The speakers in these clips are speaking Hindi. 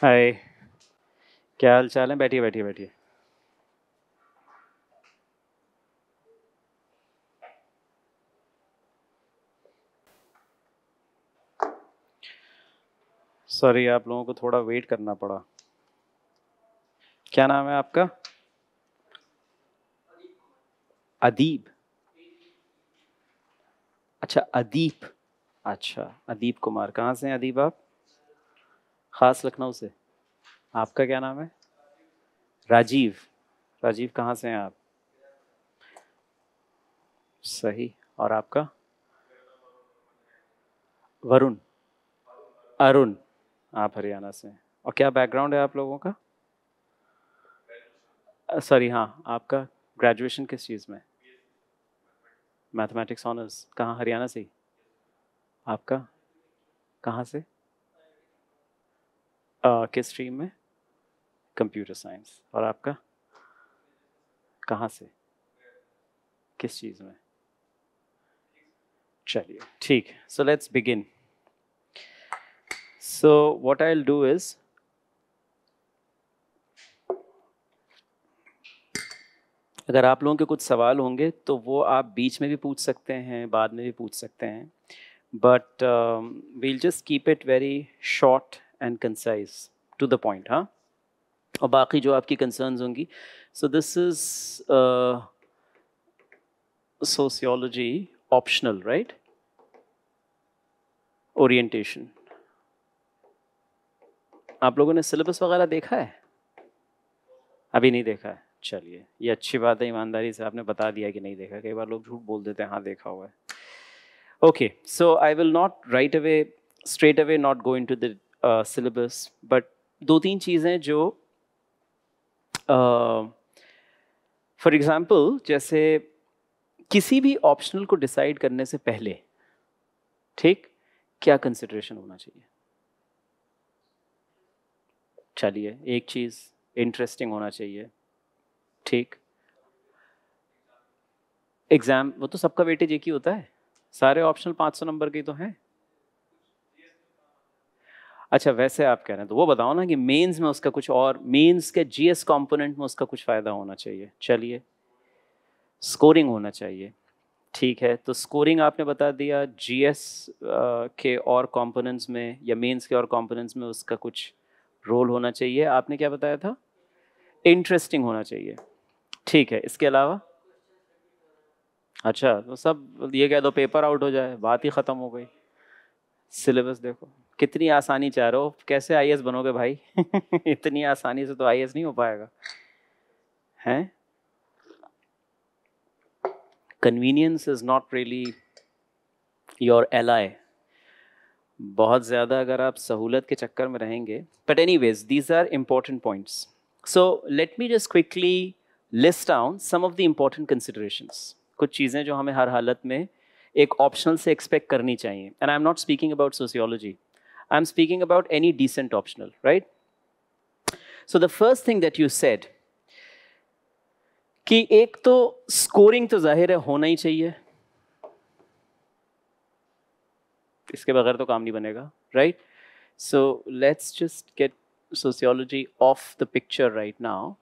हाय क्या हाल चाल है बैठिए बैठिए बैठिए सॉरी आप लोगों को थोड़ा वेट करना पड़ा क्या नाम है आपका अदीप अच्छा अदीप अच्छा अदीप कुमार कहाँ से हैं अदीप आप ख़ास लखनऊ से आपका क्या नाम है राजीव राजीव कहाँ से हैं आप सही और आपका वरुण अरुण आप हरियाणा से हैं और क्या बैकग्राउंड है आप लोगों का सॉरी हाँ आपका ग्रेजुएशन किस चीज़ में मैथमेटिक्स ऑनर्स कहाँ हरियाणा से ही आपका कहाँ से किस स्ट्रीम में कंप्यूटर साइंस और आपका कहाँ से किस चीज़ में चलिए ठीक so let's begin so what I will do is अगर आप लोगों के कुछ सवाल होंगे तो वो आप बीच में भी पूछ सकते हैं बाद में भी पूछ सकते हैं but we'll just keep it very short and concise to the point हाँ और बाकी जो आपकी कंसर्न्स होंगी so this is sociology optional right orientation आप लोगों ने सिलेबस वगैरह देखा है अभी नहीं देखा है चलिए ये अच्छी बात है ईमानदारी से आपने बता दिया कि नहीं देखा कई बार लोग झूठ बोल देते हैं हाँ देखा हुआ है okay so I will not right away straight away not going to the syllabus uh, but दो तीन चीज़ें जो फॉर uh, एग्ज़ाम्पल जैसे किसी भी ऑप्शनल को डिसाइड करने से पहले ठीक क्या कंसिडरेशन होना चाहिए चलिए एक चीज़ इंटरेस्टिंग होना चाहिए ठीक एग्ज़ाम वो तो सबका वेटेज एक ही होता है सारे ऑप्शनल 500 नंबर के तो हैं अच्छा वैसे आप कह रहे हैं तो वो बताओ ना कि मेंस में उसका कुछ और मेंस के जीएस कंपोनेंट में उसका कुछ फ़ायदा होना चाहिए चलिए स्कोरिंग होना चाहिए ठीक है तो स्कोरिंग आपने बता दिया जीएस के और कंपोनेंट्स में या मेंस के और कंपोनेंट्स में उसका कुछ रोल होना चाहिए आपने क्या बताया था इंटरेस्टिंग होना चाहिए ठीक है इसके अलावा अच्छा तो सब ये कह दो पेपर आउट हो जाए बात ही ख़त्म हो गई सिलेबस देखो कितनी आसानी चाह रहे हो कैसे आई बनोगे भाई इतनी आसानी से तो आई नहीं हो पाएगा हैं convenience is not really your eye बहुत ज़्यादा अगर आप सहूलत के चक्कर में रहेंगे but any ways these are important points so let me just quickly list out some of the important considerations कुछ चीज़ें जो हमें हर हालत में एक ऑप्शनल से एक्सपेक्ट करनी चाहिए and I am not speaking about sociology I'm speaking about any decent optional, right? So the first thing that you said, कि एक तो स्कोरिंग तो जाहिर है होना ही चाहिए इसके बगैर तो काम नहीं बनेगा right so let's just get sociology off the picture right now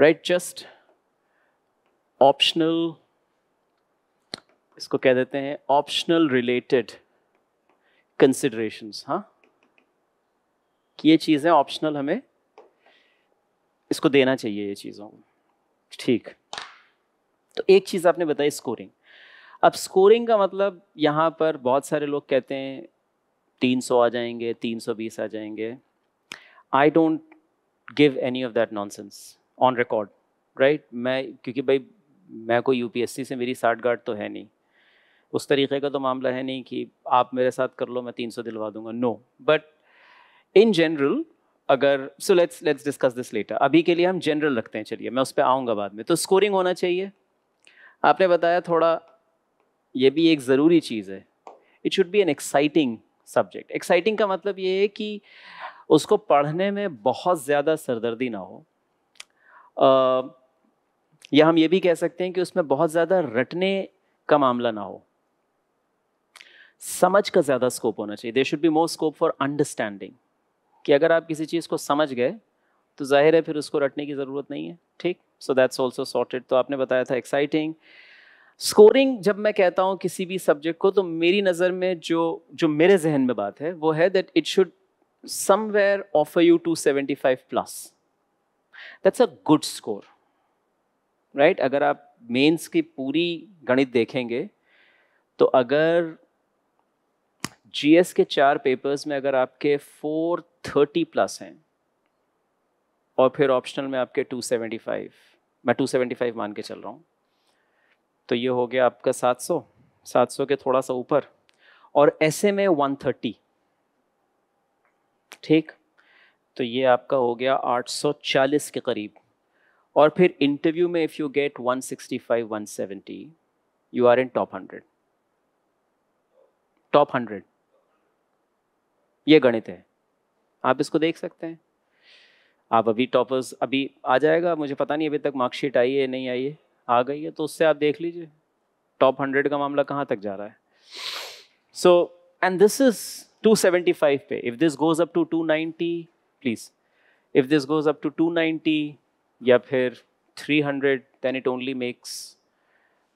right just optional इसको कह देते हैं ऑप्शनल रिलेटेड कंसिडरेशन हाँ कि ये चीज़ें ऑप्शनल हमें इसको देना चाहिए ये चीज़ों को ठीक तो एक चीज़ आपने बताई स्कोरिंग अब स्कोरिंग का मतलब यहाँ पर बहुत सारे लोग कहते हैं 300 आ जाएंगे 320 आ जाएंगे I don't give any of that nonsense on record right मैं क्योंकि भाई मैं कोई यूपीएससी से मेरी साठ गार्ड तो है नहीं उस तरीके का तो मामला है नहीं कि आप मेरे साथ कर लो मैं तीन सौ दिलवा दूंगा नो बट इन जनरल अगर so let's let's discuss this later अभी के लिए हम जनरल रखते हैं चलिए मैं उस पर आऊँगा बाद में तो स्कोरिंग होना चाहिए आपने बताया थोड़ा ये भी एक ज़रूरी चीज़ है it should be an exciting subject exciting का मतलब ये है कि उसको पढ़ने में बहुत ज़्यादा सरदर्दी ना हो या हम ये भी कह सकते हैं कि उसमें बहुत ज़्यादा रटने का मामला ना हो समझ का ज़्यादा स्कोप होना चाहिए they should be more scope for understanding कि अगर आप किसी चीज़ को समझ गए तो जाहिर है फिर उसको रटने की ज़रूरत नहीं है ठीक सो दैट्स ऑल्सो सॉर्टेड तो आपने बताया था एक्साइटिंग स्कोरिंग जब मैं कहता हूँ किसी भी सब्जेक्ट को तो मेरी नज़र में जो जो मेरे जहन में बात है वो है that it should somewhere offer you two seventy five plus that's a good score right अगर आप मेंस की पूरी गणित देखेंगे तो अगर जीएस के चार पेपर्स में अगर आपके फोर थर्टी प्लस हैं और फिर ऑप्शनल में आपके टू सेवेंटी फाइव मैं टू सेवेंटी फाइव मान के चल रहा हूँ तो ये हो गया आपका सात सौ सात सौ के थोड़ा सा ऊपर और ऐसे में वन थर्टी ठीक तो ये आपका हो गया आठ सौ चालीस के करीब और फिर इंटरव्यू में if you get one seventy you are in top hundred top hundred ये गणित है आप इसको देख सकते हैं आप अभी टॉपर्स अभी आ जाएगा मुझे पता नहीं अभी तक मार्कशीट आई है नहीं आई है आ गई है तो उससे आप देख लीजिए टॉप हंड्रेड का मामला कहाँ तक जा रहा है सो एंड दिस इज 275 पे if this goes up to 290 please if this goes up to 290 या फिर 300 then it only makes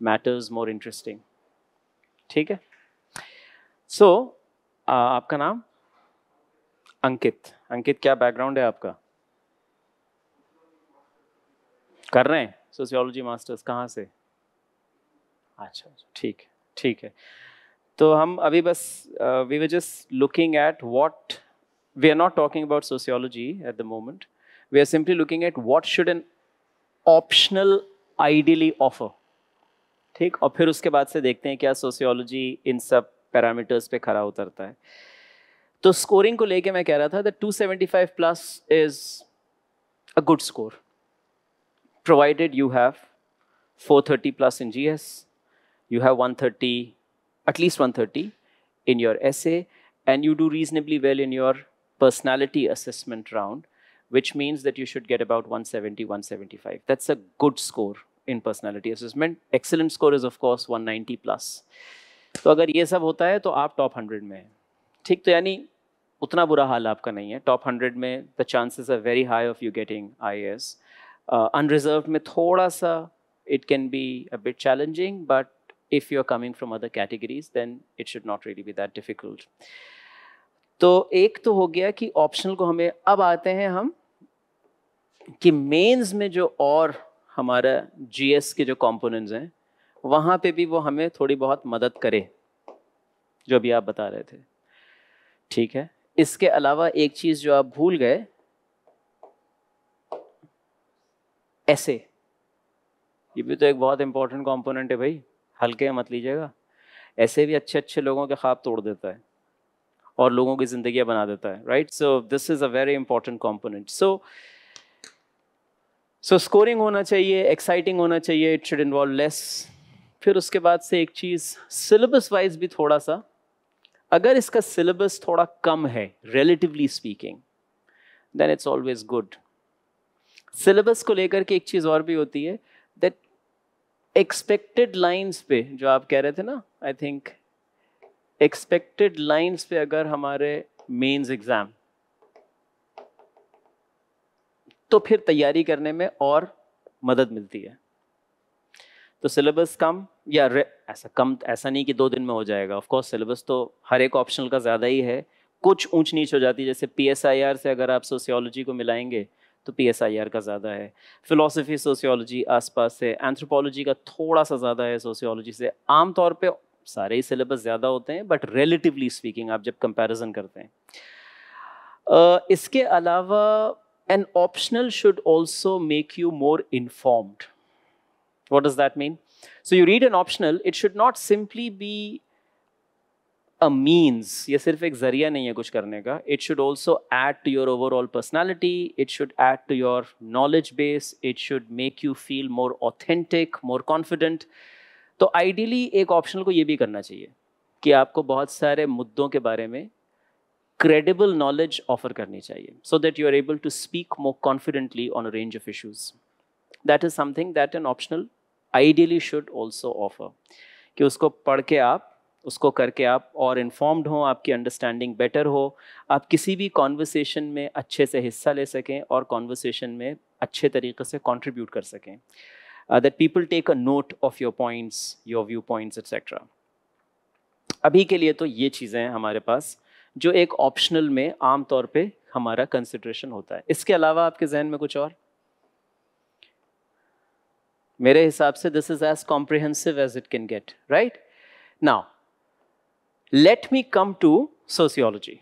matters more interesting ठीक है सो so, uh, आपका नाम अंकित अंकित क्या बैकग्राउंड है आपका कर रहे हैं सोशियोलॉजी मास्टर्स कहाँ से अच्छा अच्छा ठीक है ठीक है तो हम अभी बस we were just looking at what we are not talking about sociology at the moment we are simply looking at what should an optional ideally offer ठीक और फिर उसके बाद से देखते हैं क्या सोशियोलॉजी इन सब पैरामीटर्स पे खरा उतरता है तो scoring, को लेके मैं कह रहा था that 275 plus is a good score, provided you have 430 plus in GS, you have 130 at least 130 in your essay and you do reasonably well in your personality assessment round which means that you should get about 170 175 that's a good score in personality assessment excellent score is of course 190 plus So अगर ये सब होता है तो आप टॉप 100 में हैं ठीक तो यानी उतना बुरा हाल आपका नहीं है टॉप हंड्रेड में the chances are very high of you getting I S unreserved में थोड़ा सा it can be a bit challenging but you are coming from other categories then it should not really be that difficult तो एक तो हो गया कि ऑप्शनल को हमें अब आते हैं हम कि मेंस में जो और हमारा जीएस के जो कंपोनेंट्स हैं वहाँ पे भी वो हमें थोड़ी बहुत मदद करे जो भी आप बता रहे थे ठीक है इसके अलावा एक चीज़ जो आप भूल गए ऐसे ये भी तो एक बहुत इंपॉर्टेंट कंपोनेंट है भाई हल्के मत लीजिएगा ऐसे भी अच्छे अच्छे लोगों के ख्वाब तोड़ देता है और लोगों की जिंदगी बना देता है right so this is a very important component so so scoring होना चाहिए एक्साइटिंग होना चाहिए इट शुड इन्वॉल्व लेस फिर उसके बाद से एक चीज़ सिलेबस वाइज भी थोड़ा सा अगर इसका सिलेबस थोड़ा कम है relatively speaking then it's always good syllabus को लेकर के एक चीज़ और भी होती है दैट एक्सपेक्टेड लाइंस पे जो आप कह रहे थे ना आई थिंक एक्सपेक्टेड लाइंस पे अगर हमारे मेंस एग्ज़ाम तो फिर तैयारी करने में और मदद मिलती है तो सिलेबस कम या ऐसा कम ऐसा नहीं कि दो दिन में हो जाएगा ऑफकोर्स सिलेबस तो हर एक ऑप्शनल का ज़्यादा ही है कुछ ऊंच नीच हो जाती है जैसे पी से अगर आप सोशियोलॉजी को मिलाएंगे तो पी का ज़्यादा है फिलोसफी सोशियोलॉजी आसपास से एंथ्रोपोलॉजी का थोड़ा सा ज़्यादा है सोशियोलॉजी से आमतौर पर सारे ही सिलेबस ज़्यादा होते हैं बट रिलेटिवली स्पीकिंग आप जब कंपेरिजन करते हैं इसके अलावा an optional should also make you more informed What does that mean? So you read an optional, it should not simply be a means. ये सिर्फ एक जरिया नहीं है कुछ करने का. It should also add to your overall personality. It should add to your knowledge base. It should make you feel more authentic, more confident. तो आइडियली एक ऑप्शनल को ये भी करना चाहिए कि आपको बहुत सारे मुद्दों के बारे में क्रेडिबल नॉलेज ऑफर करनी चाहिए so that you are able to speak more confidently on a range of issues. That is something that an optional ideally should also offer कि उसको पढ़ के आप उसको करके आप और इन्फॉर्म्ड हो आपकी अंडरस्टैंडिंग बेटर हो आप किसी भी कॉन्वर्सेशन में अच्छे से हिस्सा ले सकें और कॉन्वर्सेशन में अच्छे तरीके से कंट्रीब्यूट कर सकें that people take a note of your points your view points etcetera अभी के लिए तो ये चीज़ें हैं हमारे पास जो एक ऑप्शनल में आम तौर पे हमारा कंसिड्रेशन होता है इसके अलावा आपके जहन में कुछ और मेरे हिसाब से this is as comprehensive as it can get right now let me come to sociology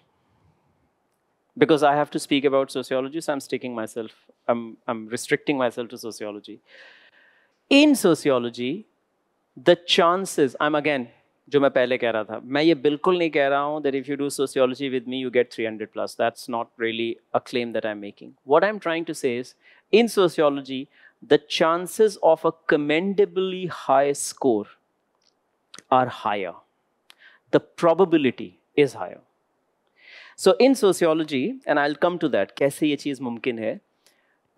because I have to speak about sociology so I am sticking myself, I'm, I'm restricting myself to sociology In sociology, the chances, I'm again, जो मैं पहले कह रहा था मैं ये बिल्कुल नहीं कह रहा हूँ that if you do sociology with me you get 300 plus that's not really a claim that I am making what I am trying to say is in sociology the chances of a commendably high score are higher. The probability is higher. So in sociology, and I'll come to that, kaise ye cheez hai,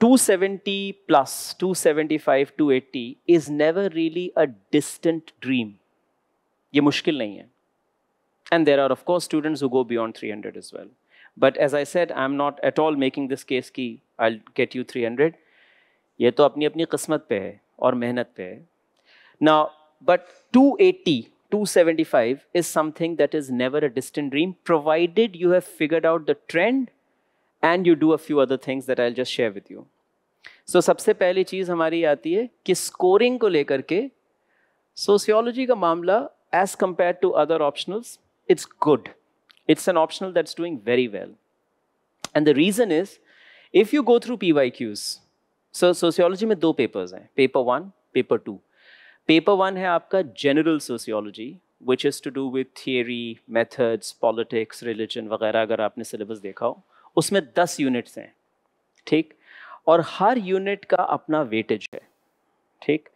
270 plus 275, 280 is never really a distant dream. ये मुश्किल नहीं And there are of course students who go beyond 300 as well. But as I said, I'm not at all making this case key. I'll get you 300. ये तो अपनी अपनी किस्मत पे है और मेहनत पे है ना but two seventy five is something that is never a distant dream provided you have figured out the trend and you do a few other things that I just share with you so सबसे पहली चीज हमारी आती है कि स्कोरिंग को लेकर के सोशियोलॉजी का मामला as compare to other optional it's good it's an optional that's doing very well and the reason is if you go through P Y Qs sir sociology में दो पेपर्स हैं paper one paper two paper one है आपका general sociology which is to do with theory methods politics religion वगैरह अगर आपने सिलेबस देखा हो उसमें दस यूनिट्स हैं ठीक और हर यूनिट का अपना वेटेज है ठीक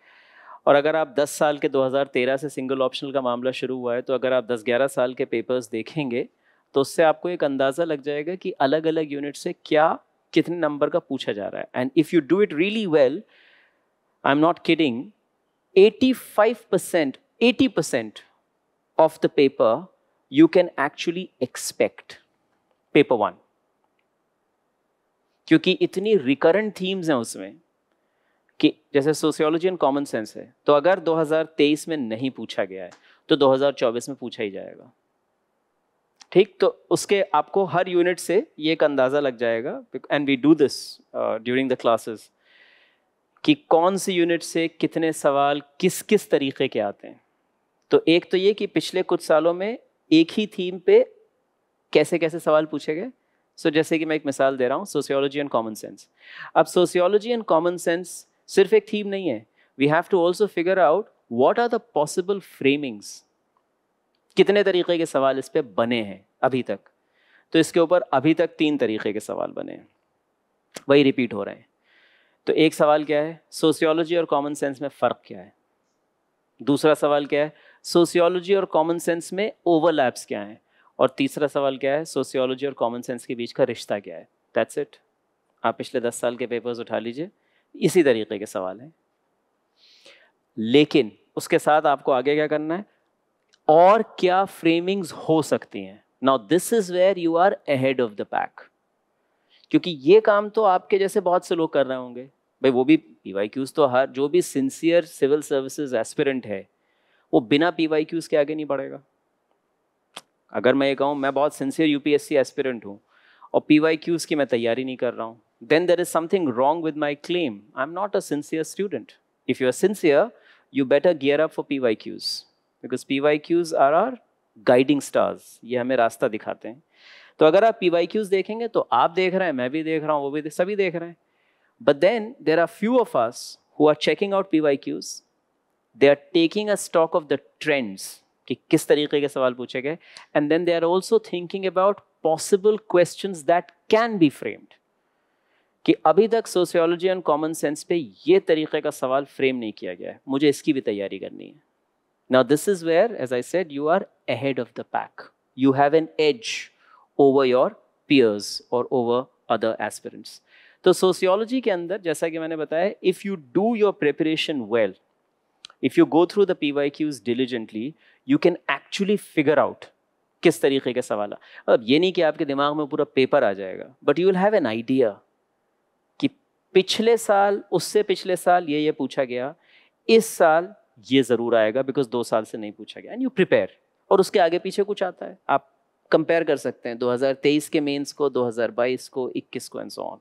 और अगर आप 10 साल के 2013 से सिंगल ऑप्शनल का मामला शुरू हुआ है तो अगर आप 10-11 साल के पेपर्स देखेंगे तो उससे आपको एक अंदाज़ा लग जाएगा कि अलग अलग यूनिट से क्या कितने नंबर का पूछा जा रहा है and if you do it really well I am not kidding 85% percent of the paper you can actually expect paper one क्योंकि इतनी रिकरेंट थीम्स हैं उसमें कि जैसे सोशियोलॉजी एंड कॉमन सेंस है तो अगर 2023 में नहीं पूछा गया है तो 2024 में पूछा ही जाएगा ठीक तो उसके आपको हर यूनिट से ये एक अंदाज़ा लग जाएगा and we do this during the classes कि कौन सी यूनिट से कितने सवाल किस किस तरीके के आते हैं तो एक तो ये कि पिछले कुछ सालों में एक ही थीम पे कैसे कैसे सवाल पूछे गए सो so, जैसे कि मैं एक मिसाल दे रहा हूँ सोशियोलॉजी एंड कॉमन सेंस अब सोशियोलॉजी एंड कॉमन सेंस सिर्फ एक थीम नहीं है we have to also figure out what are the possible framings कितने तरीके के सवाल इस पर बने हैं अभी तक तो इसके ऊपर अभी तक तीन तरीके के सवाल बने हैं वही रिपीट हो रहे हैं तो एक सवाल क्या है सोशियोलॉजी और कॉमन सेंस में फ़र्क क्या है दूसरा सवाल क्या है सोशियोलॉजी और कॉमन सेंस में ओवरलैप्स क्या हैं और तीसरा सवाल क्या है सोशियोलॉजी और कॉमन सेंस के बीच का रिश्ता क्या है दैट्स इट आप पिछले दस साल के पेपर्स उठा लीजिए इसी तरीके के सवाल हैं लेकिन उसके साथ आपको आगे क्या करना है और क्या फ्रेमिंग्स हो सकती हैं now this is where you are ahead of the pack क्योंकि ये काम तो आपके जैसे बहुत से लोग कर रहे होंगे भाई वो भी पी वाई क्यूज़ तो हर जो भी सिंसियर सिविल सर्विसेज एस्पिरेंट है वो बिना पी वाई क्यूज़ के आगे नहीं बढ़ेगा अगर मैं ये कहूँ मैं बहुत sincere U P S C aspirant हूँ और पी वाई क्यूज़ की मैं तैयारी नहीं कर रहा हूँ then there is something wrong with my claim I am not a sincere student if you are sincere you better gear up for P Y Qs because P Y Qs are are guiding stars ये हमें रास्ता दिखाते हैं तो अगर आप पी वाई क्यूज़ देखेंगे तो आप देख रहे हैं मैं भी देख रहा हूँ वो भी सभी देख रहे हैं but then there are few of us who are checking out P Y Qs they are taking a stock of the trends कि किस तरीके के सवाल पूछे गए and then they are also thinking about possible question that can be framed कि अभी तक सोशियोलॉजी एंड कॉमन सेंस पे ये तरीके का सवाल फ्रेम नहीं किया गया है मुझे इसकी भी तैयारी करनी है Now, this is where, as I said, you are ahead of the pack. You have an edge over your peers or over other aspirants. तो सोशियोलॉजी के अंदर जैसा कि मैंने बताया if you do your preparation well if you go through the P Y Qs diligently you can actually figure out किस तरीके का सवाल अब ये नहीं कि आपके दिमाग में पूरा पेपर आ जाएगा but you will have an idea कि पिछले साल उससे पिछले साल ये ये पूछा गया इस साल ये ज़रूर आएगा बिकॉज दो साल से नहीं पूछा गया एंड यू प्रिपेयर और उसके आगे पीछे कुछ आता है आप कंपेयर कर सकते हैं 2023 के मेंस को 2022 को 21 को एंड सो ऑन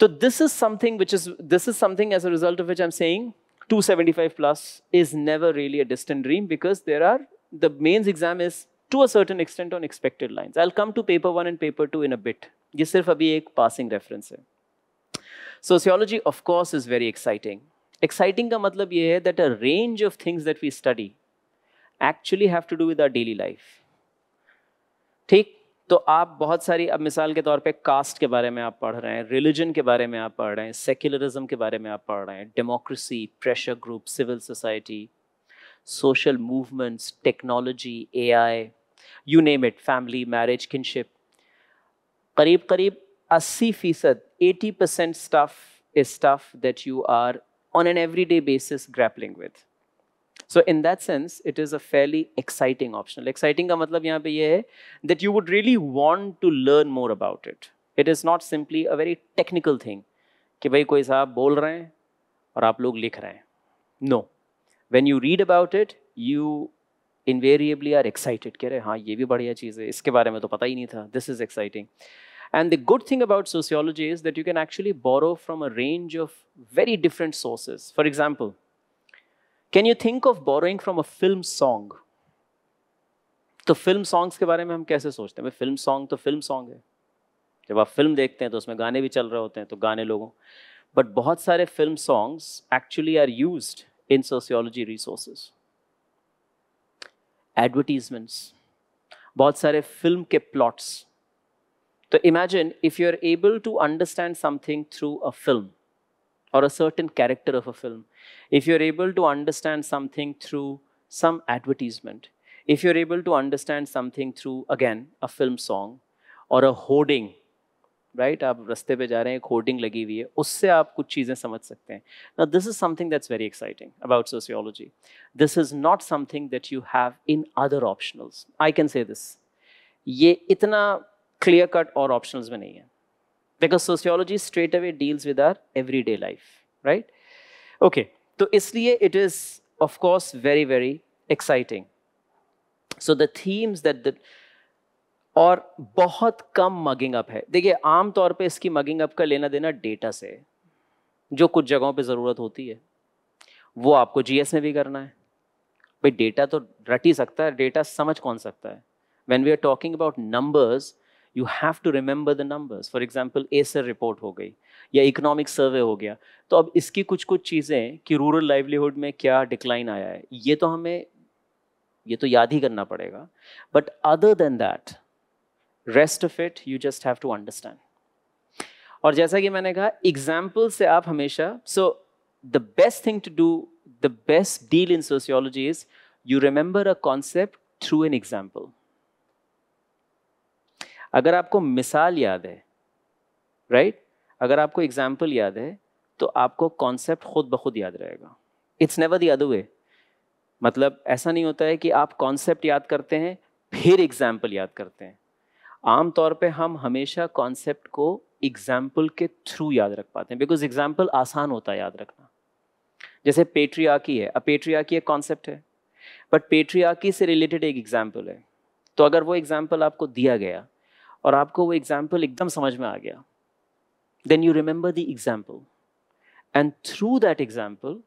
तो this is something which is this is something as a result of which I am saying 275 plus is never really a distant dream because there are the mains exam is to a certain extent on expected lines I come to paper one and paper two in a bit ये सिर्फ अभी एक पासिंग रेफरेंस है sociology of course is very exciting exciting का मतलब ये है that a range of things that we study actually have to do with our daily life ठीक तो आप बहुत सारी अब मिसाल के तौर पे कास्ट के बारे में आप पढ़ रहे हैं रिलीजन के बारे में आप पढ़ रहे हैं सेक्युलरिज्म के बारे में आप पढ़ रहे हैं democracy pressure group civil society social movements technology A I you name it family marriage kinship करीब करीब अस्सी फीसद eighty percent stuff is stuff that you are on an everyday basis grappling with. So in that sense, it is a fairly exciting optional. Exciting ka matlab yahan pe ye hai, that you would really want to learn more about it. It is not simply a very technical thing Ki bhai koi साहब bol rahe hain aur aap log likh rahe hain. No. When you read about it, you invariably are excited. कह रहे haan, ye bhi badhiya cheez hai. Iske बारे mein to pata hi nahi tha. This is exciting. And the good thing about sociology is that you can actually borrow from a range of very different sources. For example, can you think of borrowing from a film song? तो फिल्म सॉन्ग्स के बारे में हम कैसे सोचते हैं फिल्म सॉन्ग तो फिल्म सॉन्ग है जब आप फिल्म देखते हैं तो उसमें गाने भी चल रहे होते हैं तो गाने लोगों बट बहुत सारे film songs actually are use in sociology resources advertisements बहुत सारे फिल्म के plots So imagine if you're able to understand something through a film or a certain character of a film, if you're able to understand something through some advertisement, if you're able to understand something through, again, a film song or a hoarding, right? आप रस्ते पे जा रहे हैं एक होर्डिंग लगी हुई है उससे आप कुछ चीज़ें समझ सकते हैं ना this is something that's very exciting about sociology this is not something that you have in other ये इतना क्लियर कट और ऑप्शनल्स में नहीं है because sociology straight away deals with our every day life right okay तो इसलिए it is of course very very exciting so the themes that और बहुत कम मगिंग अप है देखिए आमतौर पे इसकी मगिंग अप का लेना देना डेटा से जो कुछ जगहों पे ज़रूरत होती है वो आपको जीएस में भी करना है भाई डेटा तो रट ही सकता है डेटा समझ कौन सकता है when we are talking about numbers you have to remember the numbers for example ASER report हो गई या इकोनॉमिक सर्वे हो गया तो अब इसकी कुछ कुछ चीज़ें कि रूरल लाइवलीहुड में क्या डिक्लाइन आया है ये तो हमें ये तो याद ही करना पड़ेगा but other than that rest of it you just have to understand और जैसा कि मैंने कहा एग्जाम्पल से आप हमेशा so the best thing to do the best deal in sociology is you remember a concept through an example अगर आपको मिसाल याद है राइट right? अगर आपको एग्जाम्पल याद है तो आपको कॉन्सेप्ट खुद ब खुद याद रहेगा इट्स नेवर दी हुए मतलब ऐसा नहीं होता है कि आप कॉन्सेप्ट याद करते हैं फिर एग्जाम्पल याद करते हैं आमतौर पे हम हमेशा कॉन्सेप्ट को एग्जाम्पल के थ्रू याद रख पाते हैं बिकॉज एग्जाम्पल आसान होता है याद रखना जैसे पेट्रियाकी है अब पेट्रियाकी एक कॉन्सेप्ट है बट पेट्रियाकी से रिलेटेड एक एग्जाम्पल है तो अगर वो एग्जाम्पल आपको दिया गया और आपको वो एग्जाम्पल एकदम समझ में आ गया then you remember the example and through that example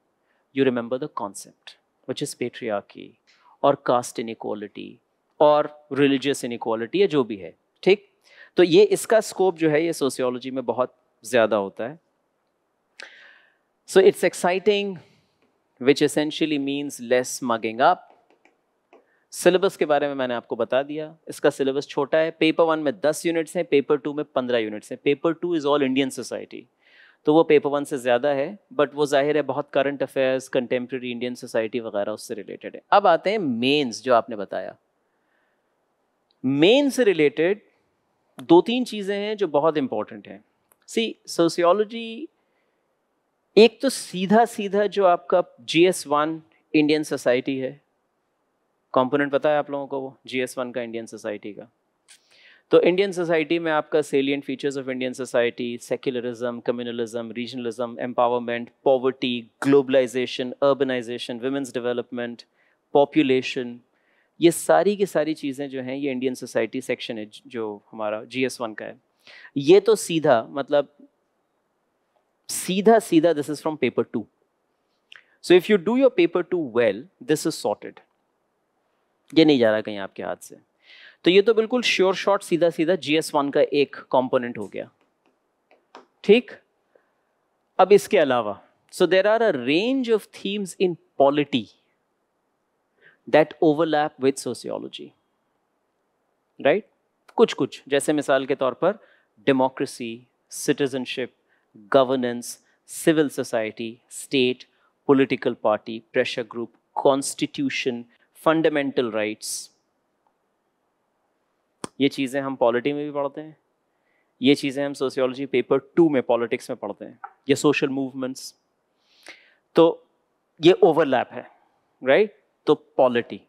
you remember the concept which is patriarchy और कास्ट इक्वालिटी और रिलीजियस इनक्वालिटी या जो भी है ठीक तो ये इसका स्कोप जो है ये सोशियोलॉजी में बहुत ज़्यादा होता है so it's exciting which essentially means less mugging up syllabus के बारे में मैंने आपको बता दिया इसका सिलेबस छोटा है पेपर वन में दस यूनिट्स हैं पेपर टू में पंद्रह यूनिट्स हैं paper two is all Indian society तो वो पेपर वन से ज़्यादा है बट वो जाहिर है बहुत current affairs contemporary Indian society वगैरह उससे रिलेटेड है अब आते हैं मेन्स जो आपने बताया मेन से रिलेटेड दो तीन चीज़ें हैं जो बहुत इंपॉर्टेंट हैं सी सोशियोलॉजी एक तो सीधा सीधा जो आपका G S one Indian society है कंपोनेंट पता है आप लोगों को वो जी एस वन का इंडियन सोसाइटी का तो इंडियन सोसाइटी में आपका salient features of Indian society secularism communalism regionalism empowerment poverty globalisation urbanisation women's development population ये सारी की सारी चीज़ें जो हैं ये इंडियन सोसाइटी सेक्शन है जो हमारा जी एस वन का है ये तो सीधा मतलब सीधा सीधा this is from paper two so if you do your paper two well this is sorted ये नहीं जा रहा कहीं आपके हाथ से तो ये तो बिल्कुल श्योर शॉट सीधा सीधा जी वन का एक कॉम्पोनेंट हो गया ठीक अब इसके अलावा so there are a range of themes in polity that overlap with sociology right कुछ कुछ जैसे मिसाल के तौर पर democracy citizenship governance civil society state political party pressure group constitution fundamental rights ये चीज़ें हम पॉलिटी में भी पढ़ते हैं ये चीज़ें हम सोशियोलॉजी पेपर टू में पॉलिटिक्स में पढ़ते हैं ये सोशल मूवमेंट्स तो ये ओवरलैप है राइट तो पॉलिटी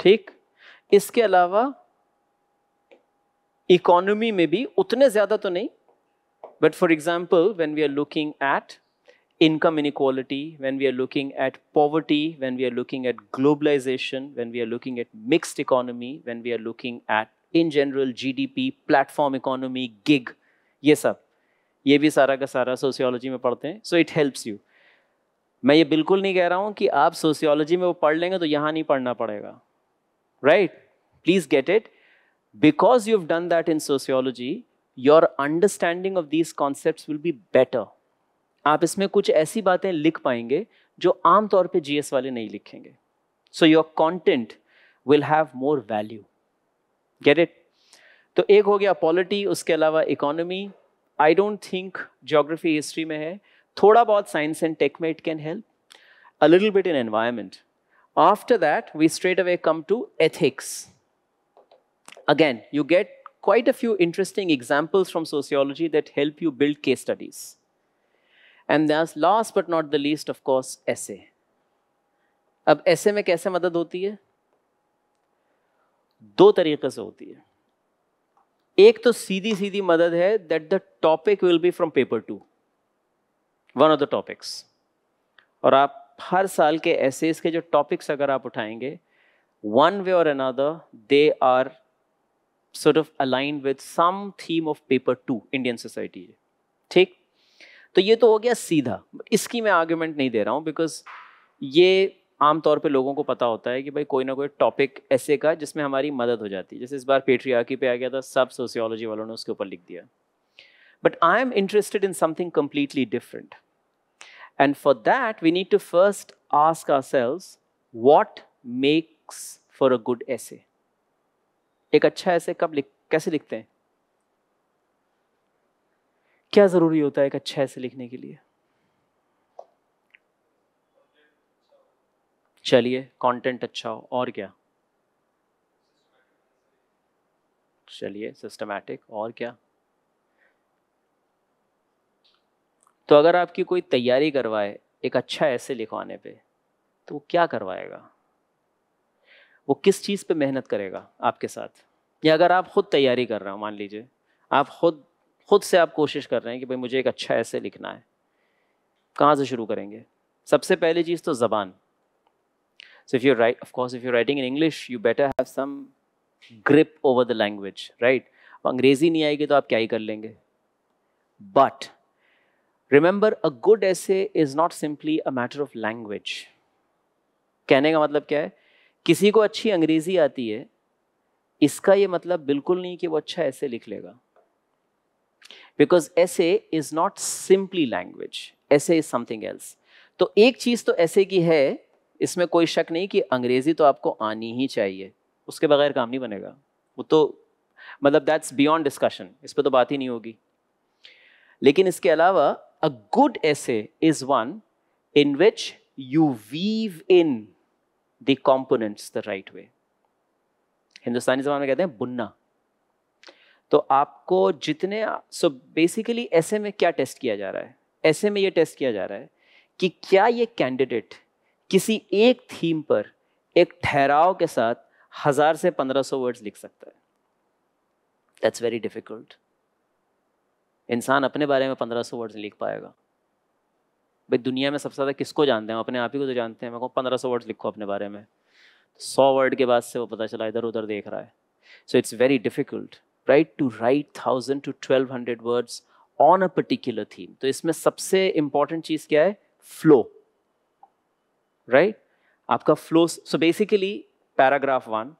ठीक इसके अलावा इकोनॉमी में भी उतने ज़्यादा तो नहीं but for example when we are looking at income inequality, when we are looking at poverty, when we are looking at globalization, when we are looking at mixed economy, when we are looking at, in general, GDP, platform economy, gig, ये सब ये भी सारा का सारा सोशियोलॉजी में पढ़ते हैं सो इट हेल्प्स यू मैं ये बिल्कुल नहीं कह रहा हूँ कि आप सोशियोलॉजी में वो पढ़ लेंगे तो यहाँ नहीं पढ़ना पड़ेगा right please get it because you have done that in sociology your understanding of these concept will be better आप इसमें कुछ ऐसी बातें लिख पाएंगे जो आम तौर पे जीएस वाले नहीं लिखेंगे so your content will have more value get it तो एक हो गया पॉलिटी उसके अलावा economy I don't think geography history में है थोड़ा बहुत साइंस एंड टेक में it can help a little bit in environment after that we straight away come to ethics again you get quite a few interesting examples from sociology that help you build case studies and thus last but not the least of course essay अब ऐसे में कैसे मदद होती है दो तरीके से होती है एक तो सीधी सीधी मदद है that the topic will be from paper two one of the topics और आप हर साल के ऐसे इसके जो टॉपिक्स अगर आप उठाएंगे वन वे और another they are sort of align with some theme of paper two Indian society ठीक तो ये तो हो गया सीधा इसकी मैं आर्ग्यूमेंट नहीं दे रहा हूँ बिकॉज ये आमतौर पे लोगों को पता होता है कि भाई कोई ना कोई टॉपिक ऐसे का जिसमें हमारी मदद हो जाती है जैसे इस बार पेट्रियाकी पे आ गया था सब सोशियोलॉजी वालों ने उसके ऊपर लिख दिया but I am interested in something completely different and for that we need to first ask ourselves what makes for a good essay एक अच्छा ऐसे कब लिख कैसे लिखते हैं क्या ज़रूरी होता है एक अच्छा ऐसे लिखने के लिए चलिए कंटेंट अच्छा हो और क्या चलिए सिस्टमैटिक और क्या तो अगर आपकी कोई तैयारी करवाए एक अच्छा ऐसे लिखवाने पे तो वो क्या करवाएगा वो किस चीज़ पे मेहनत करेगा आपके साथ या अगर आप खुद तैयारी कर रहे हो मान लीजिए आप खुद खुद से आप कोशिश कर रहे हैं कि भाई मुझे एक अच्छा ऐसे लिखना है कहाँ से शुरू करेंगे सबसे पहली चीज़ तो ज़बान so if you write of course if you writing in English you better have some grip over the language right अंग्रेज़ी नहीं आएगी तो आप क्या ही कर लेंगे but remember a good essay is not simply a matter of language कहने का मतलब क्या है किसी को अच्छी अंग्रेज़ी आती है इसका ये मतलब बिल्कुल नहीं कि वो अच्छा ऐसे लिख लेगा because essay is not simply language essay is something else तो एक चीज़ तो ऐसे की है इसमें कोई शक नहीं कि अंग्रेज़ी तो आपको आनी ही चाहिए उसके बगैर काम नहीं बनेगा वो तो मतलब दैट्स बियॉन्ड डिस्कशन इस पर तो बात ही नहीं होगी लेकिन इसके अलावा a good essay is one in which you weave in the components the right way Hindustani जबान में कहते हैं बुनना तो आपको जितने सो बेसिकली ऐसे में क्या टेस्ट किया जा रहा है ऐसे में ये टेस्ट किया जा रहा है कि क्या ये कैंडिडेट किसी एक थीम पर एक ठहराव के साथ हजार से पंद्रह सौ वर्ड्स लिख सकता है दैट्स वेरी डिफिकल्ट इंसान अपने बारे में पंद्रह सौ वर्ड्स लिख पाएगा भाई दुनिया में सबसे ज़्यादा किसको जानते हैं अपने आप ही को तो जानते हैं मैं कहूँ पंद्रह सौ वर्ड्स लिखो अपने बारे में सौ वर्ड के बाद से वो पता चला इधर उधर देख रहा है so it's very difficult right to write thousand to twelve hundred words on a particular theme तो इसमें सबसे इंपॉर्टेंट चीज क्या है फ्लो राइट right? आपका flow so basically paragraph one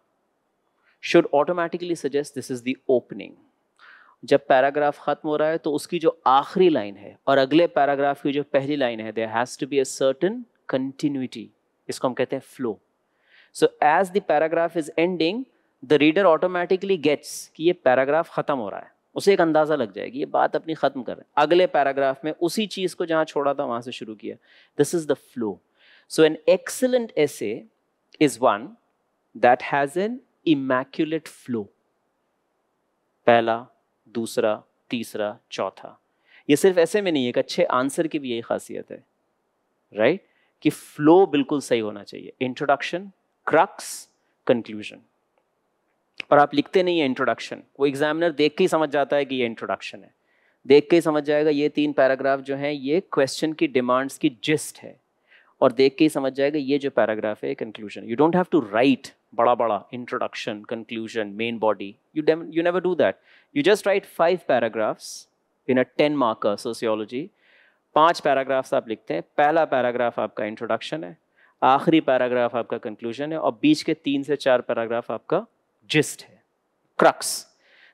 should automatically suggest this is the opening जब पैराग्राफ खत्म हो रहा है तो उसकी जो आखिरी लाइन है और अगले पैराग्राफ की जो पहली लाइन है there has to be a certain continuity इसको हम कहते हैं flow so as the paragraph is ending the reader automatically gets कि ये पैराग्राफ ख़त्म हो रहा है उसे एक अंदाज़ा लग जाएगी ये बात अपनी ख़त्म कर रहे हैं अगले पैराग्राफ में उसी चीज़ को जहाँ छोड़ा था वहाँ से शुरू किया this is the flow so an excellent essay is one that has an immaculate flow पहला दूसरा तीसरा चौथा ये सिर्फ ऐसे में नहीं है एक अच्छे आंसर की भी यही खासियत है राइट right? कि फ्लो बिल्कुल सही होना चाहिए इंट्रोडक्शन क्रक्स कंक्लूजन और आप लिखते नहीं है इंट्रोडक्शन वो एग्जामिनर देख के ही समझ जाता है कि ये इंट्रोडक्शन है देख के ही समझ जाएगा ये तीन पैराग्राफ जो हैं ये क्वेश्चन की डिमांड्स की जिस्ट है और देख के ही समझ जाएगा ये जो पैराग्राफ है conclusion you don't have to write बड़ा बड़ा introduction conclusion main body you you never do that you just write five paragraphs in a ten mark sociology पांच पैराग्राफ्स आप लिखते हैं पहला पैराग्राफ आपका इंट्रोडक्शन है आखिरी पैराग्राफ आपका कंक्लूजन है और बीच के तीन से चार पैराग्राफ आपका जिस्ट है क्रक्स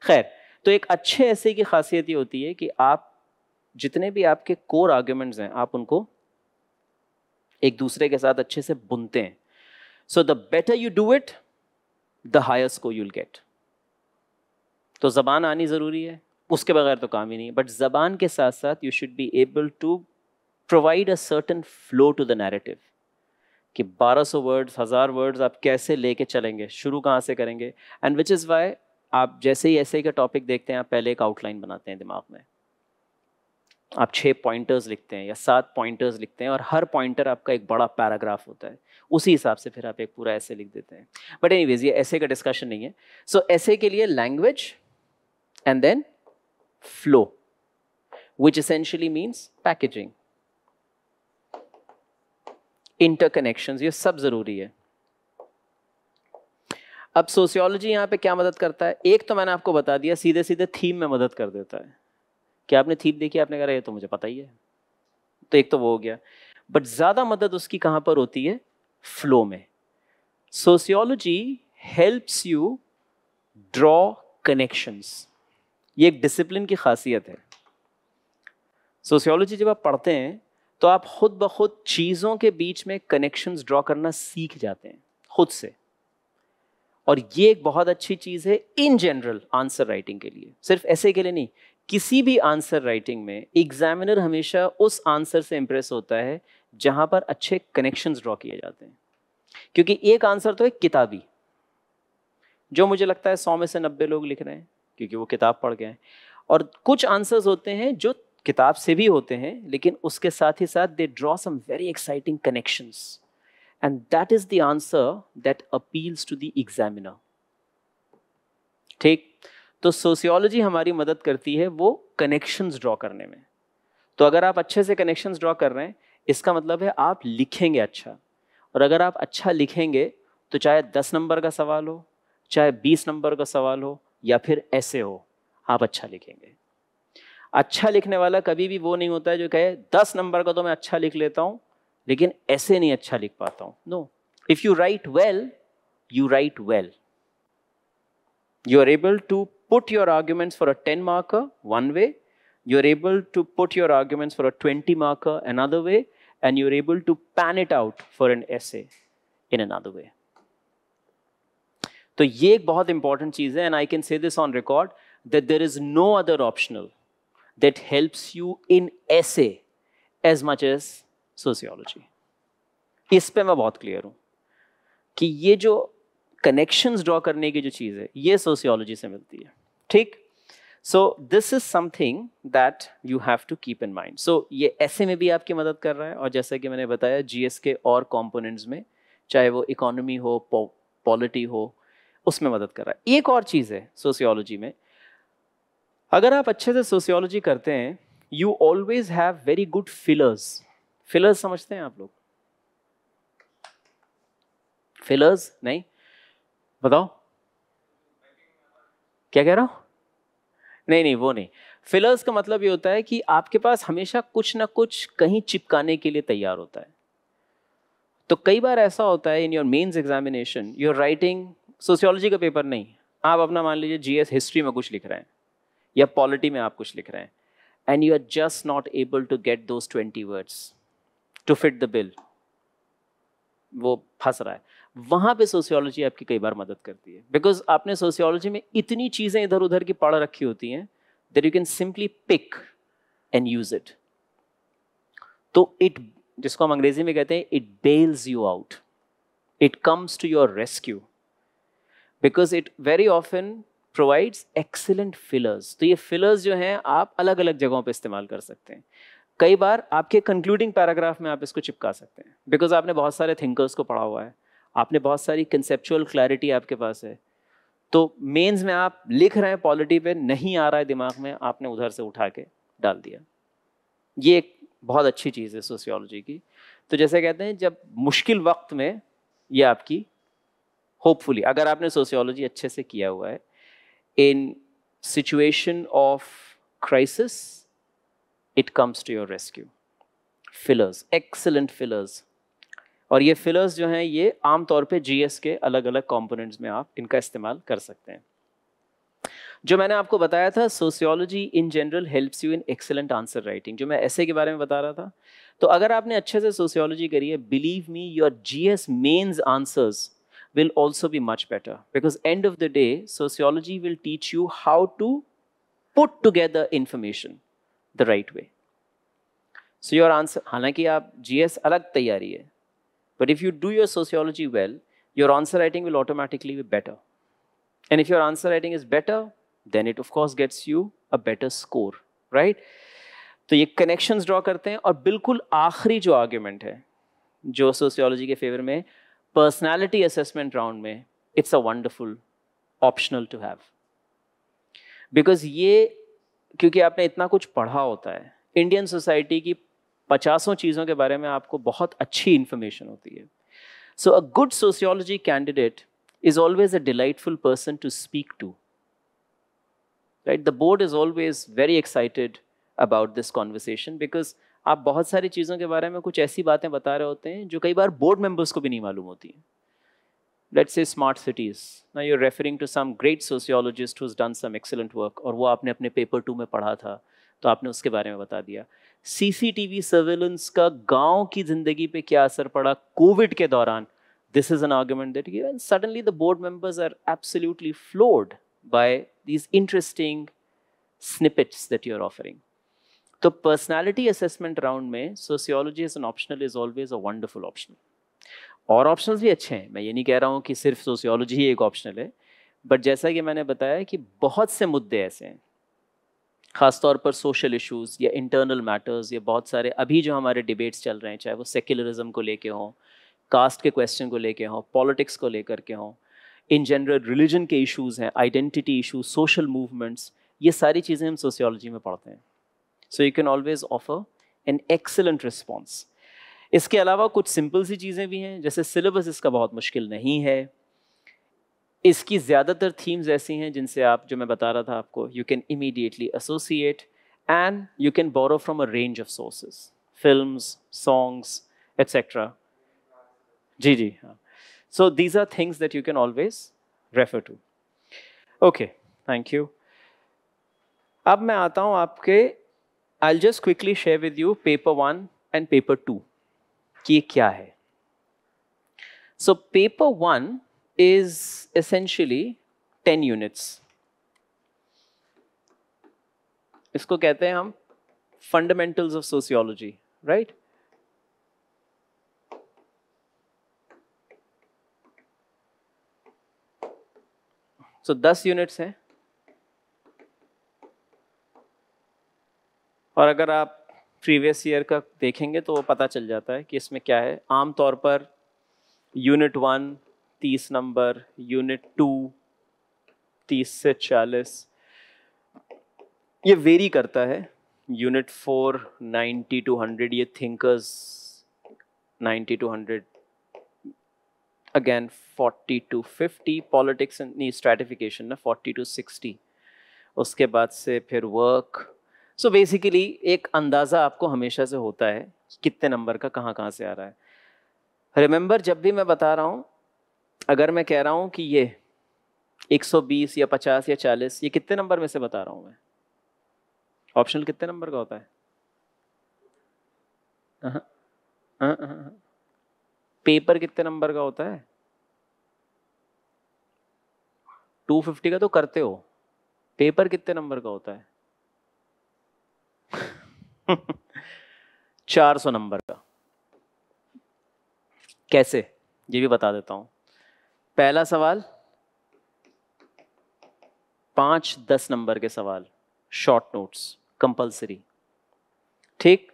खैर तो एक अच्छे ऐसे की खासियत ये होती है कि आप जितने भी आपके कोर आर्ग्यूमेंट्स हैं आप उनको एक दूसरे के साथ अच्छे से बुनते हैं so the better you do it the higher score you'll get तो ज़बान आनी ज़रूरी है उसके बगैर तो काम ही नहीं बट ज़बान के साथ साथ you should be able to provide a certain flow to the narrative कि 1200 वर्ड्स हज़ार वर्ड्स आप कैसे लेके चलेंगे शुरू कहाँ से करेंगे एंड विच इज़ वाई आप जैसे ही ऐसे ही का टॉपिक देखते हैं आप पहले एक आउटलाइन बनाते हैं दिमाग में आप छः पॉइंटर्स लिखते हैं या सात पॉइंटर्स लिखते हैं और हर पॉइंटर आपका एक बड़ा पैराग्राफ होता है उसी हिसाब से फिर आप एक पूरा ऐसे लिख देते हैं बट एनी ये ऐसे का डिस्कशन नहीं है सो so, ऐसे के लिए language and then flow which essentially means packaging interconnection ये सब ज़रूरी है अब सोशियोलॉजी यहाँ पे क्या मदद करता है एक तो मैंने आपको बता दिया सीधे सीधे थीम में मदद कर देता है क्या आपने थीम देखी आपने कहा ये तो मुझे पता ही है तो एक तो वो हो गया बट ज़्यादा मदद उसकी कहाँ पर होती है फ्लो में sociology helps you draw connections ये एक डिसिप्लिन की खासियत है सोशियोलॉजी जब आप पढ़ते हैं तो आप खुद ब खुद चीज़ों के बीच में कनेक्शन ड्रॉ करना सीख जाते हैं खुद से और ये एक बहुत अच्छी चीज़ है इन जनरल आंसर राइटिंग के लिए सिर्फ ऐसे के लिए नहीं किसी भी आंसर राइटिंग में एग्जामिनर हमेशा उस आंसर से इंप्रेस होता है जहां पर अच्छे कनेक्शन ड्रॉ किए जाते हैं क्योंकि एक आंसर तो एक किताबी जो मुझे लगता है सौ में से नब्बे लोग लिख रहे हैं क्योंकि वो किताब पढ़ गए हैं और कुछ आंसर्स होते हैं जो किताब से भी होते हैं लेकिन उसके साथ ही साथ they draw some very exciting connections and that is the answer that appeals to the examiner ठीक तो सोशियोलॉजी हमारी मदद करती है वो कनेक्शंस ड्रॉ करने में तो अगर आप अच्छे से कनेक्शंस ड्रॉ कर रहे हैं इसका मतलब है आप लिखेंगे अच्छा और अगर आप अच्छा लिखेंगे तो चाहे दस नंबर का सवाल हो चाहे बीस नंबर का सवाल हो या फिर ऐसे हो आप अच्छा लिखेंगे अच्छा लिखने वाला कभी भी वो नहीं होता है जो कहे दस नंबर का तो मैं अच्छा लिख लेता हूं लेकिन ऐसे नहीं अच्छा लिख पाता हूं no if you write well you write well you are able to put your arguments for a ten mark one way you are able to put your arguments for a twenty mark an way and you are able to pen it out for an essay in an way तो ये एक बहुत इंपॉर्टेंट चीज है and I can say this on record that there is no other optional that helps you in essay as much as sociology. इस पे मैं बहुत क्लियर हूँ कि ये जो कनेक्शंस ड्रॉ करने की जो चीज़ है ये सोशियोलॉजी से मिलती है ठीक so this is something that you have to keep in mind so ये ऐसे में भी आपकी मदद कर रहा है और जैसे कि मैंने बताया जीएस के और कॉम्पोनेंट्स में चाहे वो इकोनॉमी हो पॉलिटी हो उसमें मदद कर रहा है एक और चीज़ है सोशियोलॉजी में अगर आप अच्छे से सोशियोलॉजी करते हैं you always have very good fillers fillers समझते हैं आप लोग फिलर्स नहीं बताओ क्या कह रहा हूँ नहीं नहीं वो नहीं फिलर्स का मतलब ये होता है कि आपके पास हमेशा कुछ ना कुछ कहीं चिपकाने के लिए तैयार होता है तो कई बार ऐसा होता है in your mains examination your writing sociology का पेपर नहीं आप अपना मान लीजिए जीएस हिस्ट्री में कुछ लिख रहे हैं या पॉलिटी में आप कुछ लिख रहे हैं and you are just not able to get those twenty words to fit the bill वो फंस रहा है वहां पे सोशियोलॉजी आपकी कई बार मदद करती है बिकॉज आपने सोशियोलॉजी में इतनी चीज़ें इधर उधर की पढ़ रखी होती हैं that you can simply pick and use it तो इट जिसको हम अंग्रेजी में कहते हैं it bails you out it comes to your rescue because it very often provides excellent fillers तो ये फिलर्स जो हैं आप अलग अलग जगहों पे इस्तेमाल कर सकते हैं कई बार आपके कंक्लूडिंग पैराग्राफ में आप इसको चिपका सकते हैं बिकॉज आपने बहुत सारे थिंकर्स को पढ़ा हुआ है आपने बहुत सारी कंसेप्चुअल क्लैरिटी आपके पास है तो मेंस में आप लिख रहे हैं पॉलिटी पे नहीं आ रहा है दिमाग में आपने उधर से उठा के डाल दिया ये एक बहुत अच्छी चीज़ है सोशियोलॉजी की तो जैसे कहते हैं जब मुश्किल वक्त में ये आपकी होपफुली अगर आपने सोशियोलॉजी अच्छे से किया हुआ है in situation of crisis, it comes to your rescue. Fillers excellent fillers और ये फिलर्स जो हैं ये आमतौर पे जीएस के अलग अलग कंपोनेंट्स में आप इनका इस्तेमाल कर सकते हैं जो मैंने आपको बताया था sociology in general helps you in excellent answer writing जो मैं ऐसे के बारे में बता रहा था तो अगर आपने अच्छे से सोशियोलॉजी करी है believe me your GS mains answers will also be much better because end of the day sociology will teach you how to put together information the right way so your answer हालांकि आप GS अलग तैयारी है but if you do your sociology well your answer writing will automatically be better and if your answer writing is better then it of course gets you a better score right तो ये connections draw करते हैं और बिल्कुल आखिरी जो argument है जो सोशियोलॉजी के फेवर में पर्सनालिटी असेसमेंट राउंड में it's a wonderful optional to have because ये क्योंकि आपने इतना कुछ पढ़ा होता है इंडियन सोसाइटी की पचासों चीज़ों के बारे में आपको बहुत अच्छी इन्फॉर्मेशन होती है so a good sociology candidate is always a delightful person to speak to right the board is always very excited about this conversation because आप बहुत सारी चीज़ों के बारे में कुछ ऐसी बातें बता रहे होते हैं जो कई बार बोर्ड मेंबर्स को भी नहीं मालूम होती है लेट्स ए स्मार्ट सिटीज़ ना you referring to some great sociologist who's done some excellent work और वो आपने अपने पेपर टू में पढ़ा था तो आपने उसके बारे में बता दिया वी सर्वेलेंस का गाँव की ज़िंदगी पे क्या असर पड़ा कोविड के दौरान this is an argument that give and suddenly the board members are absolutely floored these interesting snippets that you are offering तो पर्सनालिटी असेसमेंट राउंड में sociology as an optional is always a wonderful option और ऑप्शन भी अच्छे हैं मैं ये नहीं कह रहा हूँ कि सिर्फ सोशियोलॉजी ही एक ऑप्शनल है बट जैसा कि मैंने बताया कि बहुत से मुद्दे ऐसे हैं खासतौर पर सोशल इश्यूज या इंटरनल मैटर्स या बहुत सारे अभी जो हमारे डिबेट्स चल रहे हैं चाहे वो सेक्युलरिज्म को लेके हों कास्ट के क्वेश्चन को लेके हों पॉलिटिक्स को लेकर के हों इन जनरल रिलीजन के इश्यूज़ हैं आइडेंटिटी इशूज सोशल मूवमेंट्स ये सारी चीज़ें हम सोशियोलॉजी में पढ़ते हैं so you can always offer an excellent response इसके अलावा कुछ सिंपल सी चीज़ें भी हैं जैसे सिलेबस इसका बहुत मुश्किल नहीं है इसकी ज़्यादातर थीम्स ऐसी हैं जिनसे आप जो मैं बता रहा था आपको you can immediately associate and you can borrow from a range of sources film songs et cetera जी जी हाँ so these are things that you can always refer to okay thank you अब मैं आता हूँ आपके I just quickly share with you paper one and paper two कि ये क्या है so paper one is essentially ten units इसको कहते हैं हम fundamentals of sociology right so दस यूनिट्स हैं और अगर आप प्रीवियस ईयर का देखेंगे तो वो पता चल जाता है कि इसमें क्या है आम तौर पर यूनिट वन तीस नंबर यूनिट टू तीस से चालीस ये वेरी करता है unit four ninety to hundred ये thinkers ninety to hundred again forty to fifty politics नहीं स्ट्रेटिफिकेशन ना फोर्टी टू सिक्सटी उसके बाद से फिर वर्क सो so बेसिकली एक अंदाज़ा आपको हमेशा से होता है कितने नंबर का कहाँ कहाँ से आ रहा है रिमेंबर जब भी मैं बता रहा हूँ अगर मैं कह रहा हूँ कि ये 120 या 50 या 40 ये कितने नंबर में से बता रहा हूँ मैं ऑप्शनल कितने नंबर का होता है पेपर कितने नंबर का होता है 250 का तो करते हो पेपर कितने नंबर का होता है चार सौ नंबर का कैसे ये भी बता देता हूं पहला सवाल पांच दस नंबर के सवाल शॉर्ट नोट्स कंपलसरी ठीक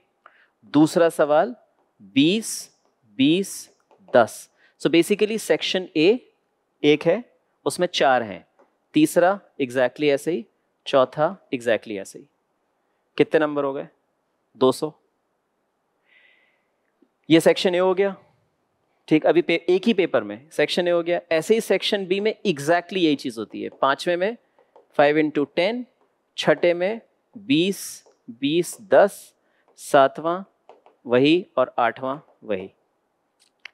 दूसरा सवाल बीस बीस दस सो बेसिकली सेक्शन ए एक है उसमें चार हैं तीसरा एग्जैक्टली exactly ऐसे ही चौथा एग्जैक्टली exactly ऐसे ही कितने नंबर हो गए 200 ये सेक्शन ए हो गया ठीक अभी एक ही पेपर में सेक्शन ए हो गया ऐसे ही सेक्शन बी में एग्जैक्टली यही चीज़ होती है पांचवें में फाइव इंटू टेन छठे में बीस बीस दस सातवां वही और आठवां वही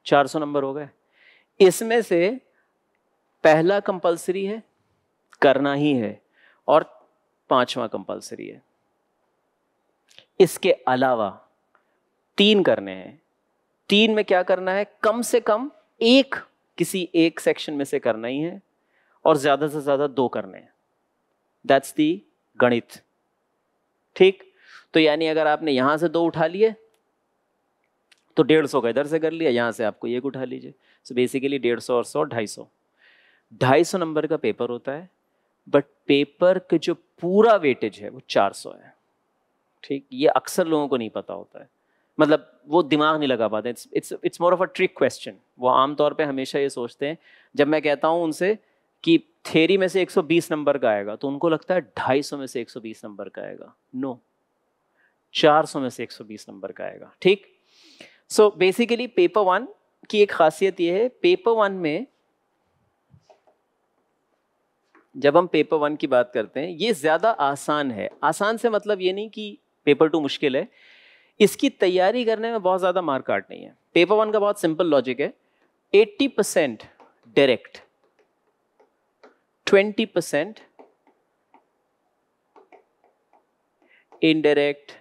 400 नंबर हो गए इसमें से पहला कंपलसरी है करना ही है और पांचवा कंपलसरी है इसके अलावा तीन करने हैं तीन में क्या करना है कम से कम एक किसी एक सेक्शन में से करना ही है और ज्यादा से ज्यादा दो करने हैं दैट्स दी गणित ठीक तो यानी अगर आपने यहां से दो उठा लिए तो डेढ़ सौ का इधर से कर लिया यहां से आपको एक उठा लीजिए सो बेसिकली डेढ़ सौ और सौ ढाई सौ ढाई सौ नंबर का पेपर होता है बट पेपर के जो पूरा वेटेज है वो चार सौ है ठीक ये अक्सर लोगों को नहीं पता होता है मतलब वो दिमाग नहीं लगा पाते it's it's it's more of a trick question वो आमतौर पे हमेशा ये सोचते हैं जब मैं कहता हूँ उनसे कि थेरी में से 120 नंबर का आएगा तो उनको लगता है ढाई में से 120 नंबर का आएगा नो no. 400 में से 120 नंबर का आएगा ठीक सो बेसिकली पेपर वन की एक खासियत ये है पेपर वन में जब हम पेपर वन की बात करते हैं ये ज़्यादा आसान है आसान से मतलब ये नहीं कि पेपर टू मुश्किल है इसकी तैयारी करने में बहुत ज़्यादा मार्क काट नहीं है पेपर वन का बहुत सिंपल लॉजिक है eighty percent direct twenty percent indirect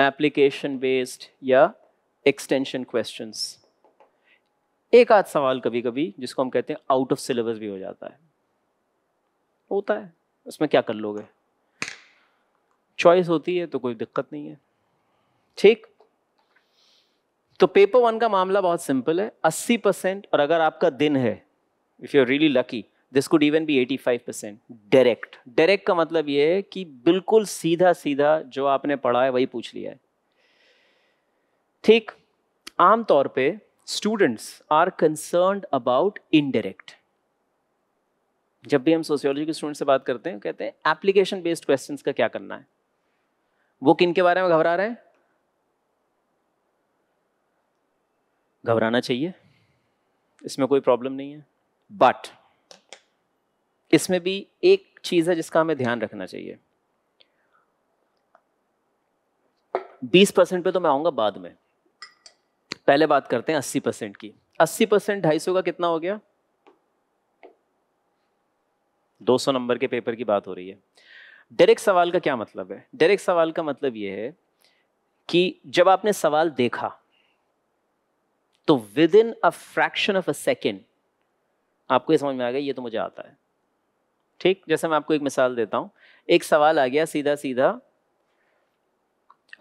application based या एक्सटेंशन क्वेश्चन एक आध सवाल कभी कभी जिसको हम कहते हैं आउट ऑफ सिलेबस भी हो जाता है होता है उसमें क्या कर लोगे चॉइस होती है तो कोई दिक्कत नहीं है ठीक तो पेपर वन का मामला बहुत सिंपल है अस्सी परसेंट और अगर आपका दिन है if you really lucky this could even be eighty five percent direct direct का मतलब ये है कि बिल्कुल सीधा सीधा जो आपने पढ़ा है वही पूछ लिया है ठीक आमतौर पे students are concern about indirect जब भी हम सोशियोलॉजी के स्टूडेंट से बात करते हैं कहते हैं एप्लीकेशन बेस्ड क्वेश्चंस का क्या करना है वो किन के बारे में घबरा रहे हैं घबराना चाहिए इसमें कोई प्रॉब्लम नहीं है बट इसमें भी एक चीज है जिसका हमें ध्यान रखना चाहिए 20 परसेंट पे तो मैं आऊंगा बाद में पहले बात करते हैं 80 परसेंट की 80 परसेंट ढाई सौ का कितना हो गया 200 नंबर के पेपर की बात हो रही है डायरेक्ट सवाल का क्या मतलब है डायरेक्ट सवाल का मतलब यह है कि जब आपने सवाल देखा तो within a fraction of a second आपको ये समझ में आ गया ये तो मुझे आता है ठीक जैसे मैं आपको एक मिसाल देता हूं एक सवाल आ गया सीधा सीधा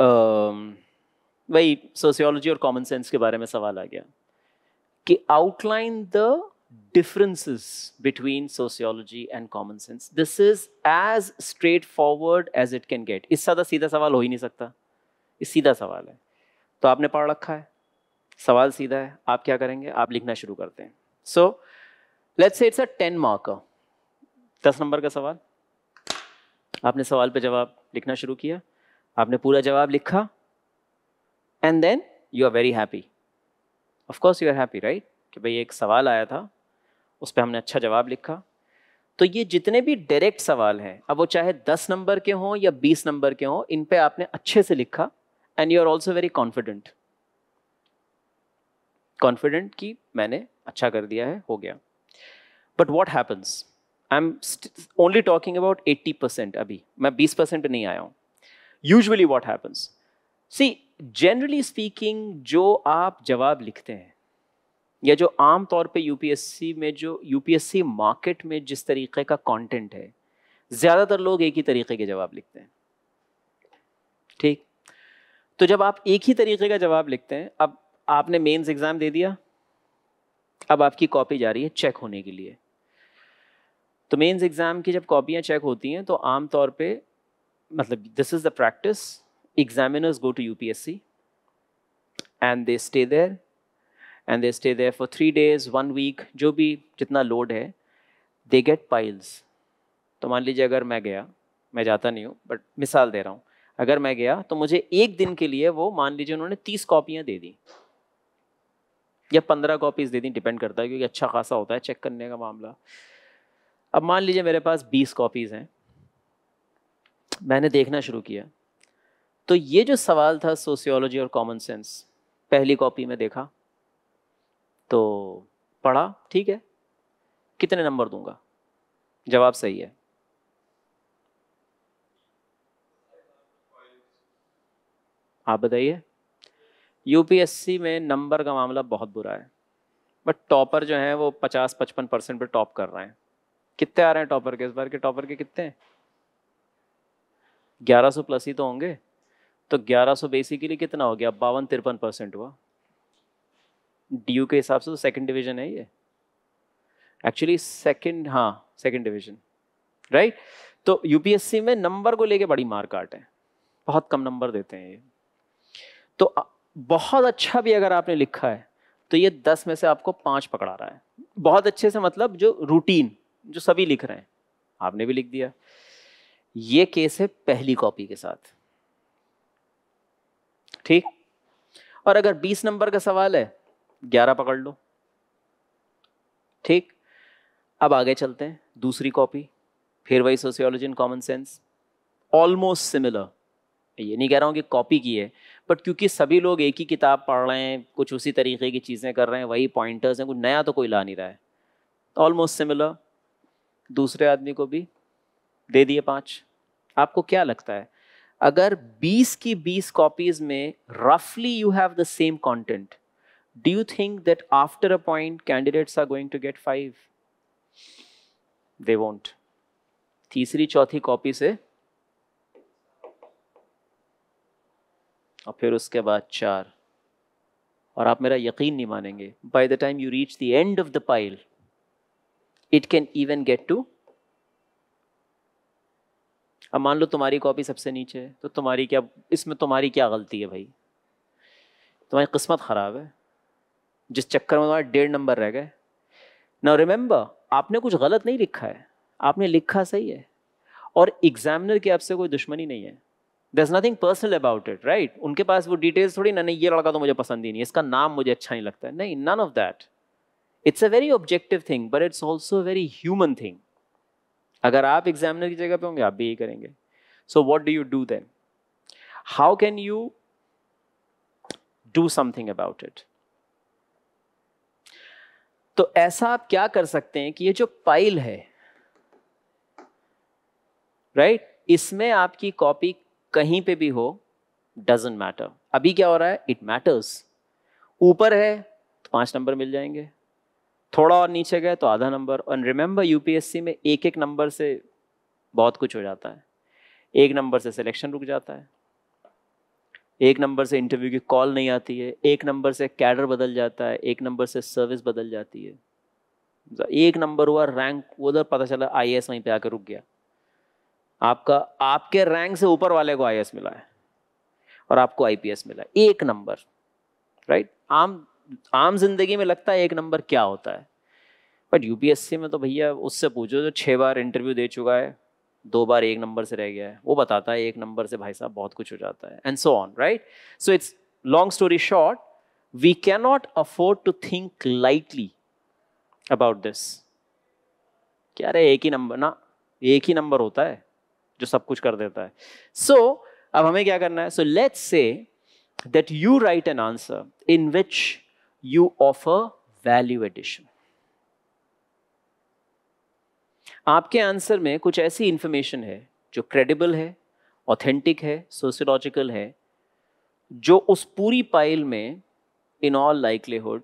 वही सोशियोलॉजी और कॉमन सेंस के बारे में सवाल आ गया कि outline the differences between sociology and common sense. This is as straightforward as it can get. इस ज़्यादा सीधा सवाल हो ही नहीं सकता ये सीधा सवाल है तो आपने पढ़ रखा है सवाल सीधा है आप क्या करेंगे आप लिखना शुरू करते हैं so let's say it's a ten marker दस नंबर का सवाल आपने सवाल पे जवाब लिखना शुरू किया आपने पूरा जवाब लिखा and then you are very happy of course you are happy right कि भाई एक सवाल आया था उस पर हमने अच्छा जवाब लिखा तो ये जितने भी डायरेक्ट सवाल हैं अब वो चाहे दस नंबर के हों या बीस नंबर के हों इन पे आपने अच्छे से लिखा and you are also very confident confident कि मैंने अच्छा कर दिया है हो गया but what happens I am only talking about eighty percent अभी मैं बीस परसेंट नहीं आया हूँ usually what happens see generally speaking जो आप जवाब लिखते हैं या जो आम तौर पे यूपीएससी में जो यूपीएससी मार्केट में जिस तरीके का कंटेंट है ज़्यादातर लोग एक ही तरीके के जवाब लिखते हैं ठीक तो जब आप एक ही तरीके का जवाब लिखते हैं अब आपने मेंस एग्ज़ाम दे दिया अब आपकी कॉपी जा रही है चेक होने के लिए तो मेंस एग्ज़ाम की जब कॉपियाँ चेक होती हैं तो आम तौर मतलब this is the practice examiners go to UPSC and they stay there and they stay there for three days one week जो भी जितना लोड है दे गेट पाइल्स तो मान लीजिए अगर मैं गया मैं जाता नहीं हूँ बट मिसाल दे रहा हूँ अगर मैं गया तो मुझे एक दिन के लिए वो मान लीजिए उन्होंने तीस कॉपियाँ दे दी या पंद्रह कॉपीज दे दी डिपेंड करता है क्योंकि अच्छा खासा होता है चेक करने का मामला अब मान लीजिए मेरे पास बीस कॉपीज़ हैं मैंने देखना शुरू किया तो ये जो सवाल था सोशियोलॉजी और कॉमन सेंस पहली कॉपी में देखा तो पढ़ा ठीक है कितने नंबर दूंगा जवाब सही है आप बताइए यूपीएससी में नंबर का मामला बहुत बुरा है बट टॉपर जो हैं वो 50-55 परसेंट पर टॉप कर रहे हैं कितने आ रहे हैं टॉपर के इस बार के टॉपर के कितने हैं 1100 प्लस ही तो होंगे तो 1100 बेसिकली कितना हो गया बावन तिरपन परसेंट हुआ डी के हिसाब से तो सेकेंड डिवीजन है ये एक्चुअली सेकेंड हाँ सेकेंड डिवीजन राइट तो यूपीएससी में नंबर को लेके बड़ी मार काट है बहुत कम नंबर देते हैं ये तो बहुत अच्छा भी अगर आपने लिखा है तो ये दस में से आपको पाँच पकड़ा रहा है बहुत अच्छे से मतलब जो रूटीन जो सभी लिख रहे हैं आपने भी लिख दिया ये केस है पहली कॉपी के साथ ठीक और अगर 20 नंबर का सवाल है ग्यारह पकड़ लो ठीक अब आगे चलते हैं दूसरी कॉपी फिर वही sociology in common sense almost similar ये नहीं कह रहा हूँ कि कॉपी की है बट क्योंकि सभी लोग एक ही किताब पढ़ रहे हैं कुछ उसी तरीके की चीज़ें कर रहे हैं वही पॉइंटर्स हैं कुछ नया तो कोई ला नहीं रहा है ऑलमोस्ट सिमिलर दूसरे आदमी को भी दे दिए पाँच आपको क्या लगता है अगर 20 की 20 कॉपीज़ में रफली you have the same content do you think that after a point candidates are going to get five? They won't. तीसरी चौथी कॉपी से और फिर उसके बाद चार और आप मेरा यकीन नहीं मानेंगे by the time you reach the end of the pile it can even get to अब मान लो तुम्हारी कॉपी सबसे नीचे है तो तुम्हारी क्या इसमें तुम्हारी क्या गलती है भाई तुम्हारी किस्मत ख़राब है जिस चक्कर में तुम्हारे डेढ़ नंबर रह गए ना रिमेंबर आपने कुछ गलत नहीं लिखा है आपने लिखा सही है और एग्जामिनर की आपसे कोई दुश्मनी नहीं है there is nothing personal about it right उनके पास वो डिटेल्स थोड़ी ना नहीं ये लड़का तो मुझे पसंद ही नहीं इसका नाम मुझे अच्छा नहीं लगता है नहीं none of that it's a very objective thing but it's also very human thing अगर आप एग्जामिनर की जगह पे होंगे आप भी यही करेंगे so what do you do then how can you do something about it तो ऐसा आप क्या कर सकते हैं कि ये जो पाइल है राइट right? इसमें आपकी कॉपी कहीं पे भी हो डजेंट मैटर अभी क्या हो रहा है इट मैटर्स ऊपर है तो पांच नंबर मिल जाएंगे थोड़ा और नीचे गए तो आधा नंबर और रिमेंबर यूपीएससी में एक एक नंबर से बहुत कुछ हो जाता है एक नंबर से सिलेक्शन रुक जाता है एक नंबर से इंटरव्यू की कॉल नहीं आती है एक नंबर से कैडर बदल जाता है एक नंबर से सर्विस बदल जाती है तो एक नंबर हुआ रैंक उधर पता चला आई वहीं पे आकर रुक गया आपका आपके रैंक से ऊपर वाले को आई मिला है और आपको आई मिला है एक नंबर राइट आम आम जिंदगी में लगता है एक नंबर क्या होता है बट यूपीएससी में तो भैया उससे पूछो जो छः बार इंटरव्यू दे चुका है दो बार एक नंबर से रह गया है वो बताता है एक नंबर से भाई साहब बहुत कुछ हो जाता है and so on right so it's long story short we cannot afford to think lightly about this क्या रे एक ही नंबर ना एक ही नंबर होता है जो सब कुछ कर देता है सो so, अब हमें क्या करना है so let's say that you write an answer in which you offer value addition आपके आंसर में कुछ ऐसी इन्फॉर्मेशन है जो क्रेडिबल है ऑथेंटिक है सोशियोलॉजिकल है जो उस पूरी पाइल में इन ऑल लाइकलीहुड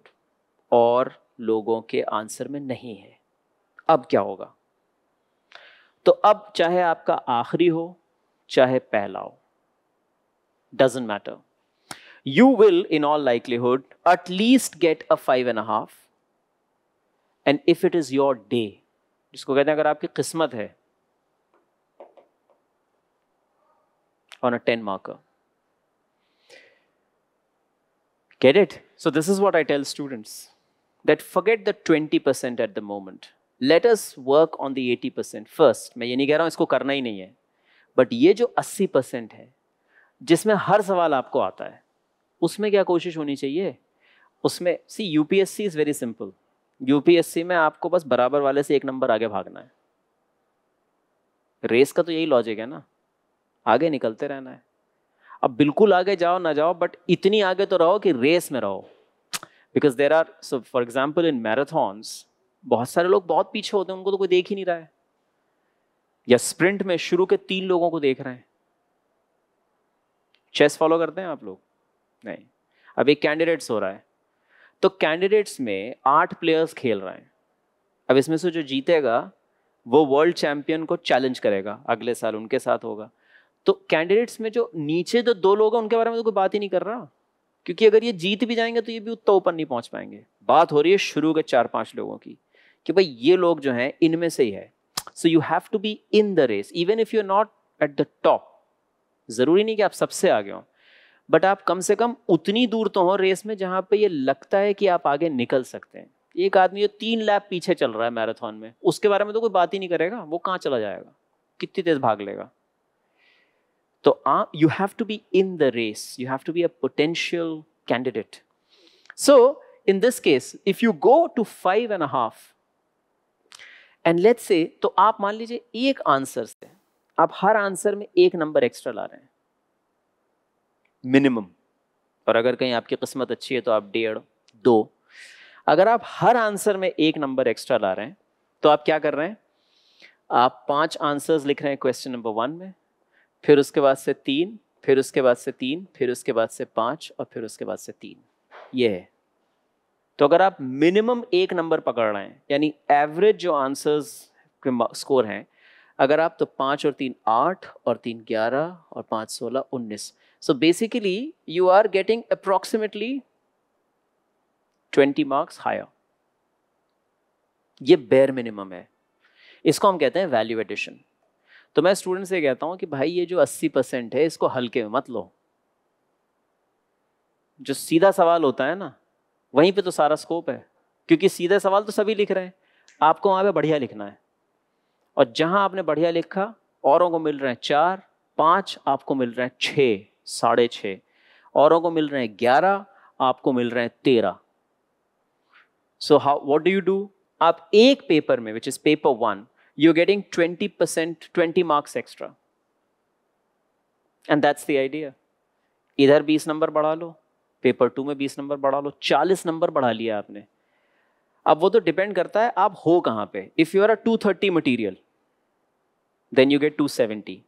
और लोगों के आंसर में नहीं है अब क्या होगा तो अब चाहे आपका आखिरी हो चाहे पहला हो doesn't matter you will in all likelihood at least get a five and a half and if it is जिसको कहते हैं अगर आपकी किस्मत है ten mark get it so this is what I tell students that students, the twenty percent at the moment let us work on the eighty percent first मैं ये नहीं कह रहा हूं इसको करना ही नहीं है बट ये जो अस्सी परसेंट है जिसमें हर सवाल आपको आता है उसमें क्या कोशिश होनी चाहिए उसमें see UPSC is very simple UPSC में आपको बस बराबर वाले से एक नंबर आगे भागना है रेस का तो यही लॉजिक है ना आगे निकलते रहना है अब बिल्कुल आगे जाओ ना जाओ बट इतनी आगे तो रहो कि रेस में रहो because there are so for example in marathons बहुत सारे लोग बहुत पीछे होते हैं उनको तो कोई देख ही नहीं रहा है या स्प्रिंट में शुरू के तीन लोगों को देख रहे हैं चेस फॉलो करते हैं आप लोग नहीं अब एक कैंडिडेट्स हो रहा है तो कैंडिडेट्स में आठ प्लेयर्स खेल रहे हैं अब इसमें से जो जीतेगा वो वर्ल्ड चैंपियन को चैलेंज करेगा अगले साल उनके साथ होगा तो कैंडिडेट्स में जो नीचे जो दो लोग हैं उनके बारे में तो कोई बात ही नहीं कर रहा क्योंकि अगर ये जीत भी जाएंगे तो ये भी उतना ऊपर नहीं पहुंच पाएंगे बात हो रही है शुरू के चार पांच लोगों की कि भाई ये लोग जो हैं इनमें से ही है so you have to be in the race even if you are not at the top ज़रूरी नहीं कि आप सबसे आगे हों बट आप कम से कम उतनी दूर तो हो रेस में जहां पे ये लगता है कि आप आगे निकल सकते हैं एक आदमी जो तीन लैप पीछे चल रहा है मैराथन में उसके बारे में तो कोई बात ही नहीं करेगा वो कहाँ चला जाएगा कितनी तेज भाग लेगा तो you have to be in the race you have to be a potential candidate so in this case if you go to five and half and let's say तो आप मान लीजिए एक आंसर से आप हर आंसर में एक नंबर एक्स्ट्रा ला रहे हैं मिनिमम और अगर कहीं आपकी किस्मत अच्छी है तो आप डेढ़ दो अगर आप हर आंसर में एक नंबर एक्स्ट्रा ला रहे हैं तो आप क्या कर रहे हैं आप पांच आंसर्स लिख रहे हैं क्वेश्चन नंबर वन में फिर उसके बाद से तीन फिर उसके बाद से तीन फिर उसके बाद से पांच और फिर उसके बाद से तीन ये है तो अगर आप मिनिमम एक नंबर पकड़ रहे हैं यानी एवरेज जो आंसर्स के स्कोर हैं अगर आप तो पाँच और तीन आठ और तीन ग्यारह और पाँच सोलह उन्नीस So basically, you are getting approximately 20 marks higher. ये बेयर मिनिमम है इसको हम कहते हैं वैल्यू एडिशन तो मैं स्टूडेंट से कहता हूं कि भाई ये जो 80 परसेंट है इसको हल्के में मत लो जो सीधा सवाल होता है ना वहीं पे तो सारा स्कोप है क्योंकि सीधा सवाल तो सभी लिख रहे हैं आपको वहाँ पे बढ़िया लिखना है और जहाँ आपने बढ़िया लिखा औरों को मिल रहे हैं चार पाँच आपको मिल रहे हैं छः साढ़े छः औरों को मिल रहे हैं ग्यारह आपको मिल रहे हैं तेरह so how what do you do आप एक पेपर में which is paper one you getting twenty percent twenty marks extra and that's the idea इधर बीस नंबर बढ़ा लो पेपर टू में बीस नंबर बढ़ा लो चालीस नंबर बढ़ा लिया आपने अब वो तो डिपेंड करता है आप हो कहाँ पे if you are a two thirty material then you get two seventy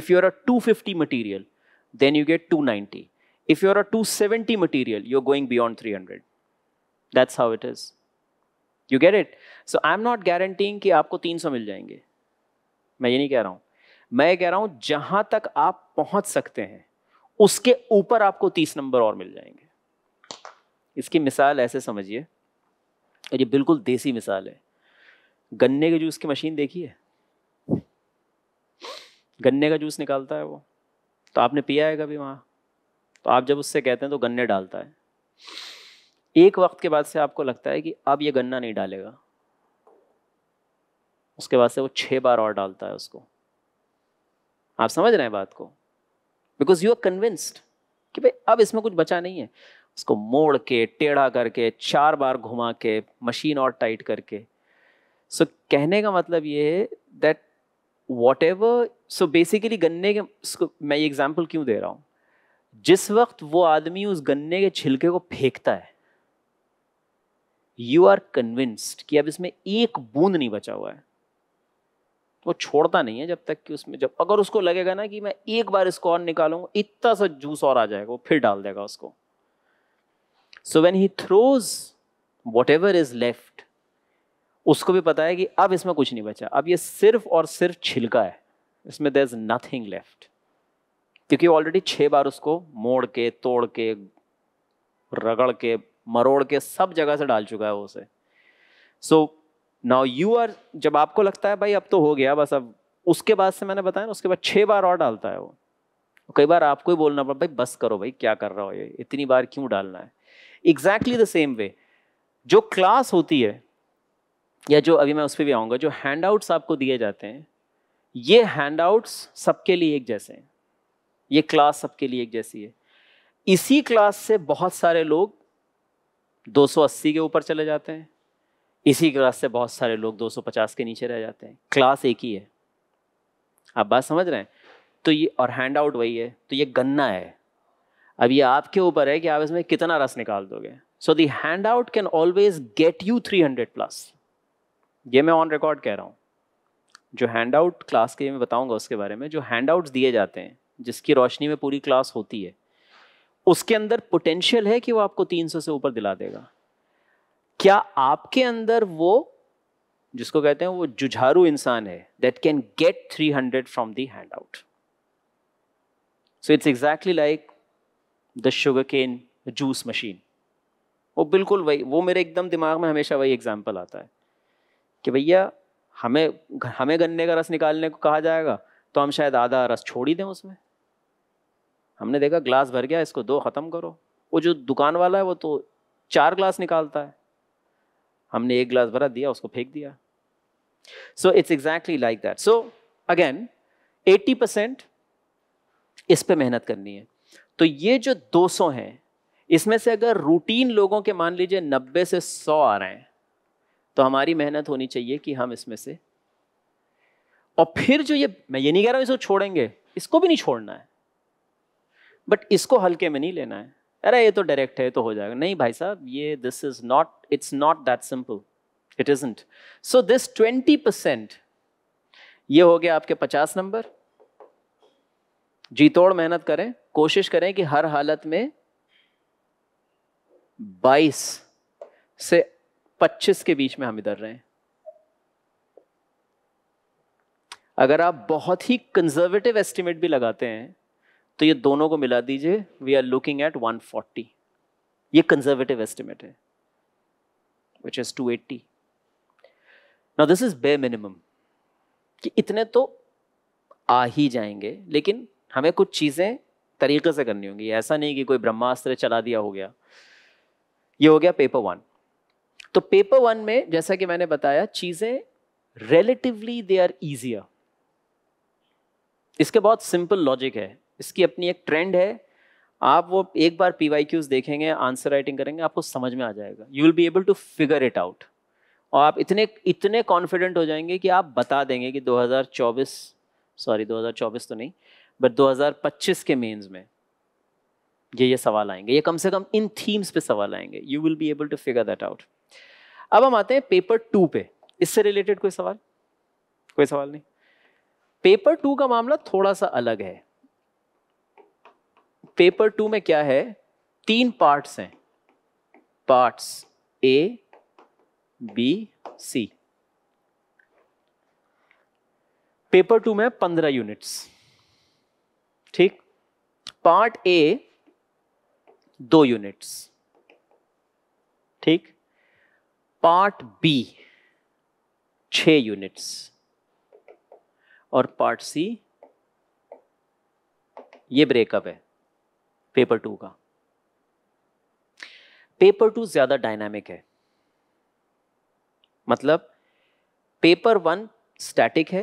if you are a two fifty material then you get 290. If you're a 270 material, you're going beyond 300. That's how it is. You get it? So I'm not guaranteeing कि आपको will मिल जाएंगे मैं ये नहीं कह रहा हूँ मैं कह रहा हूं जहां तक आप पहुंच सकते हैं उसके ऊपर आपको तीस नंबर और मिल जाएंगे इसकी मिसाल ऐसे समझिए और ये बिल्कुल देसी मिसाल है गन्ने के जूस की मशीन देखिए गन्ने का जूस निकालता है वो तो आपने पिया है कभी वहाँ तो आप जब उससे कहते हैं तो गन्ने डालता है एक वक्त के बाद से आपको लगता है कि अब ये गन्ना नहीं डालेगा उसके बाद से वो छः बार और डालता है उसको आप समझ रहे हैं बात को बिकॉज यू आर कन्विंस्ड कि भाई अब इसमें कुछ बचा नहीं है उसको मोड़ के टेढ़ा करके चार बार घुमा के मशीन और टाइट करके सो so, कहने का मतलब ये है that whatever so basically गन्ने के मैं ये एग्जाम्पल क्यों दे रहा हूँ जिस वक्त वो आदमी उस गन्ने के छिलके को फेंकता है यू आर कन्विंस्ड कि अब इसमें एक बूंद नहीं बचा हुआ है वो छोड़ता नहीं है जब तक कि उसमें जब अगर उसको लगेगा ना कि मैं एक बार इसको और निकालूंगा इतना सा जूस और आ जाएगा वो फिर डाल देगा उसको so when he throws whatever is left उसको भी पता है कि अब इसमें कुछ नहीं बचा अब ये सिर्फ और सिर्फ छिलका है इसमें देर इज नथिंग लेफ्ट क्योंकि ऑलरेडी छः बार उसको मोड़ के तोड़ के रगड़ के मरोड़ के सब जगह से डाल चुका है वो उसे सो नाउ यू आर जब आपको लगता है भाई अब तो हो गया बस अब उसके बाद से मैंने बताया ना उसके बाद छः बार और डालता है वो कई बार आपको ही बोलना पड़ा भाई बस करो भाई क्या कर रहा हो ये इतनी बार क्यों डालना है एग्जैक्टली द सेम वे जो क्लास होती है या जो अभी मैं उस पर भी आऊँगा जो आउट्स आपको दिए जाते हैं ये आउट्स सबके लिए एक जैसे हैं ये क्लास सबके लिए एक जैसी है इसी क्लास से बहुत सारे लोग 280 के ऊपर चले जाते हैं इसी क्लास से बहुत सारे लोग 250 के नीचे रह जाते हैं क्लास एक ही है आप बात समझ रहे हैं तो ये और हैंड आउट वही है तो ये गन्ना है अब ये आपके ऊपर है कि आप इसमें कितना रस निकाल दोगे so the hand out can always get you 300 plus ये मैं ऑन रिकॉर्ड कह रहा हूँ जो हैंड आउट क्लास के मैं बताऊँगा उसके बारे में जो हैंड आउट्स दिए जाते हैं जिसकी रोशनी में पूरी क्लास होती है उसके अंदर पोटेंशियल है कि वो आपको 300 से ऊपर दिला देगा क्या आपके अंदर वो जिसको कहते हैं वो जुझारू इंसान है that can get 300 from the hand handout so it's exactly like the sugar cane juice machine वो बिल्कुल वही वो मेरे एकदम दिमाग में हमेशा वही एग्जाम्पल आता है कि भैया हमें हमें गन्ने का रस निकालने को कहा जाएगा तो हम शायद आधा रस छोड़ ही दें उसमें हमने देखा ग्लास भर गया इसको दो ख़त्म करो वो जो दुकान वाला है वो तो चार ग्लास निकालता है हमने एक ग्लास भरा दिया उसको फेंक दिया so it's exactly like that so again 80 percent इस पर मेहनत करनी है तो ये जो 200 हैं इसमें से अगर रूटीन लोगों के मान लीजिए 90 से 100 आ रहे हैं तो हमारी मेहनत होनी चाहिए कि हम इसमें से और फिर जो ये मैं ये नहीं कह रहा हूं इसको छोड़ेंगे इसको भी नहीं छोड़ना है बट इसको हल्के में नहीं लेना है अरे ये तो डायरेक्ट है तो हो जाएगा नहीं भाई साहब ये this is not it's not that simple it isn't so this twenty percent ये हो गया आपके पचास नंबर जी तोड़ मेहनत करें कोशिश करें कि हर हालत में बाईस से पच्चीस के बीच में हम इधर रहे हैं अगर आप बहुत ही कंजर्वेटिव एस्टिमेट भी लगाते हैं तो ये दोनों को मिला दीजिए वी आर लुकिंग एट 140 ये कंजर्वेटिव एस्टिमेट है which is 280 now this is bare minimum कि इतने तो आ ही जाएंगे लेकिन हमें कुछ चीज़ें तरीके से करनी होंगी ऐसा नहीं कि कोई ब्रह्मास्त्र चला दिया हो गया ये हो गया पेपर वन तो पेपर वन में जैसा कि मैंने बताया चीज़ें रिलेटिवली दे आर ईजियर इसके बहुत सिंपल लॉजिक है इसकी अपनी एक ट्रेंड है आप वो एक बार पी वाई क्यूज देखेंगे आंसर राइटिंग करेंगे आपको समझ में आ जाएगा you will be able to figure it out और आप इतने इतने कॉन्फिडेंट हो जाएंगे कि आप बता देंगे कि 2024 सॉरी 2024 तो नहीं बट 2025 के मेंस में ये ये सवाल आएंगे ये कम से कम इन थीम्स पे सवाल आएंगे you will be able to figure that out अब हम आते हैं पेपर टू पे इससे रिलेटेड कोई सवाल कोई सवाल नहीं पेपर टू का मामला थोड़ा सा अलग है पेपर टू में क्या है तीन पार्ट्स हैं parts A B C paper two में पंद्रह यूनिट्स ठीक पार्ट ए दो यूनिट्स ठीक पार्ट बी छ यूनिट्स और पार्ट सी ये ब्रेकअप है पेपर टू का पेपर टू ज़्यादा डायनामिक है मतलब पेपर वन स्टैटिक है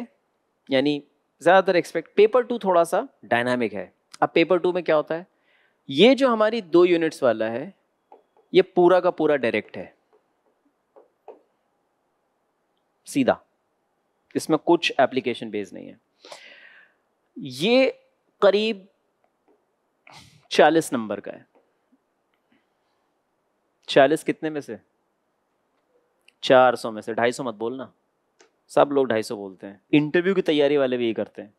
यानी ज़्यादातर एक्सपेक्ट पेपर टू थोड़ा सा डायनामिक है अब पेपर टू में क्या होता है ये जो हमारी दो यूनिट्स वाला है ये पूरा का पूरा डायरेक्ट है सीधा इसमें कुछ एप्लीकेशन बेस्ड नहीं है ये करीब चालीस नंबर का है चालीस कितने में से चार सौ में से ढाई सौ मत बोलना सब लोग ढाई सौ बोलते हैं इंटरव्यू की तैयारी वाले भी ये करते हैं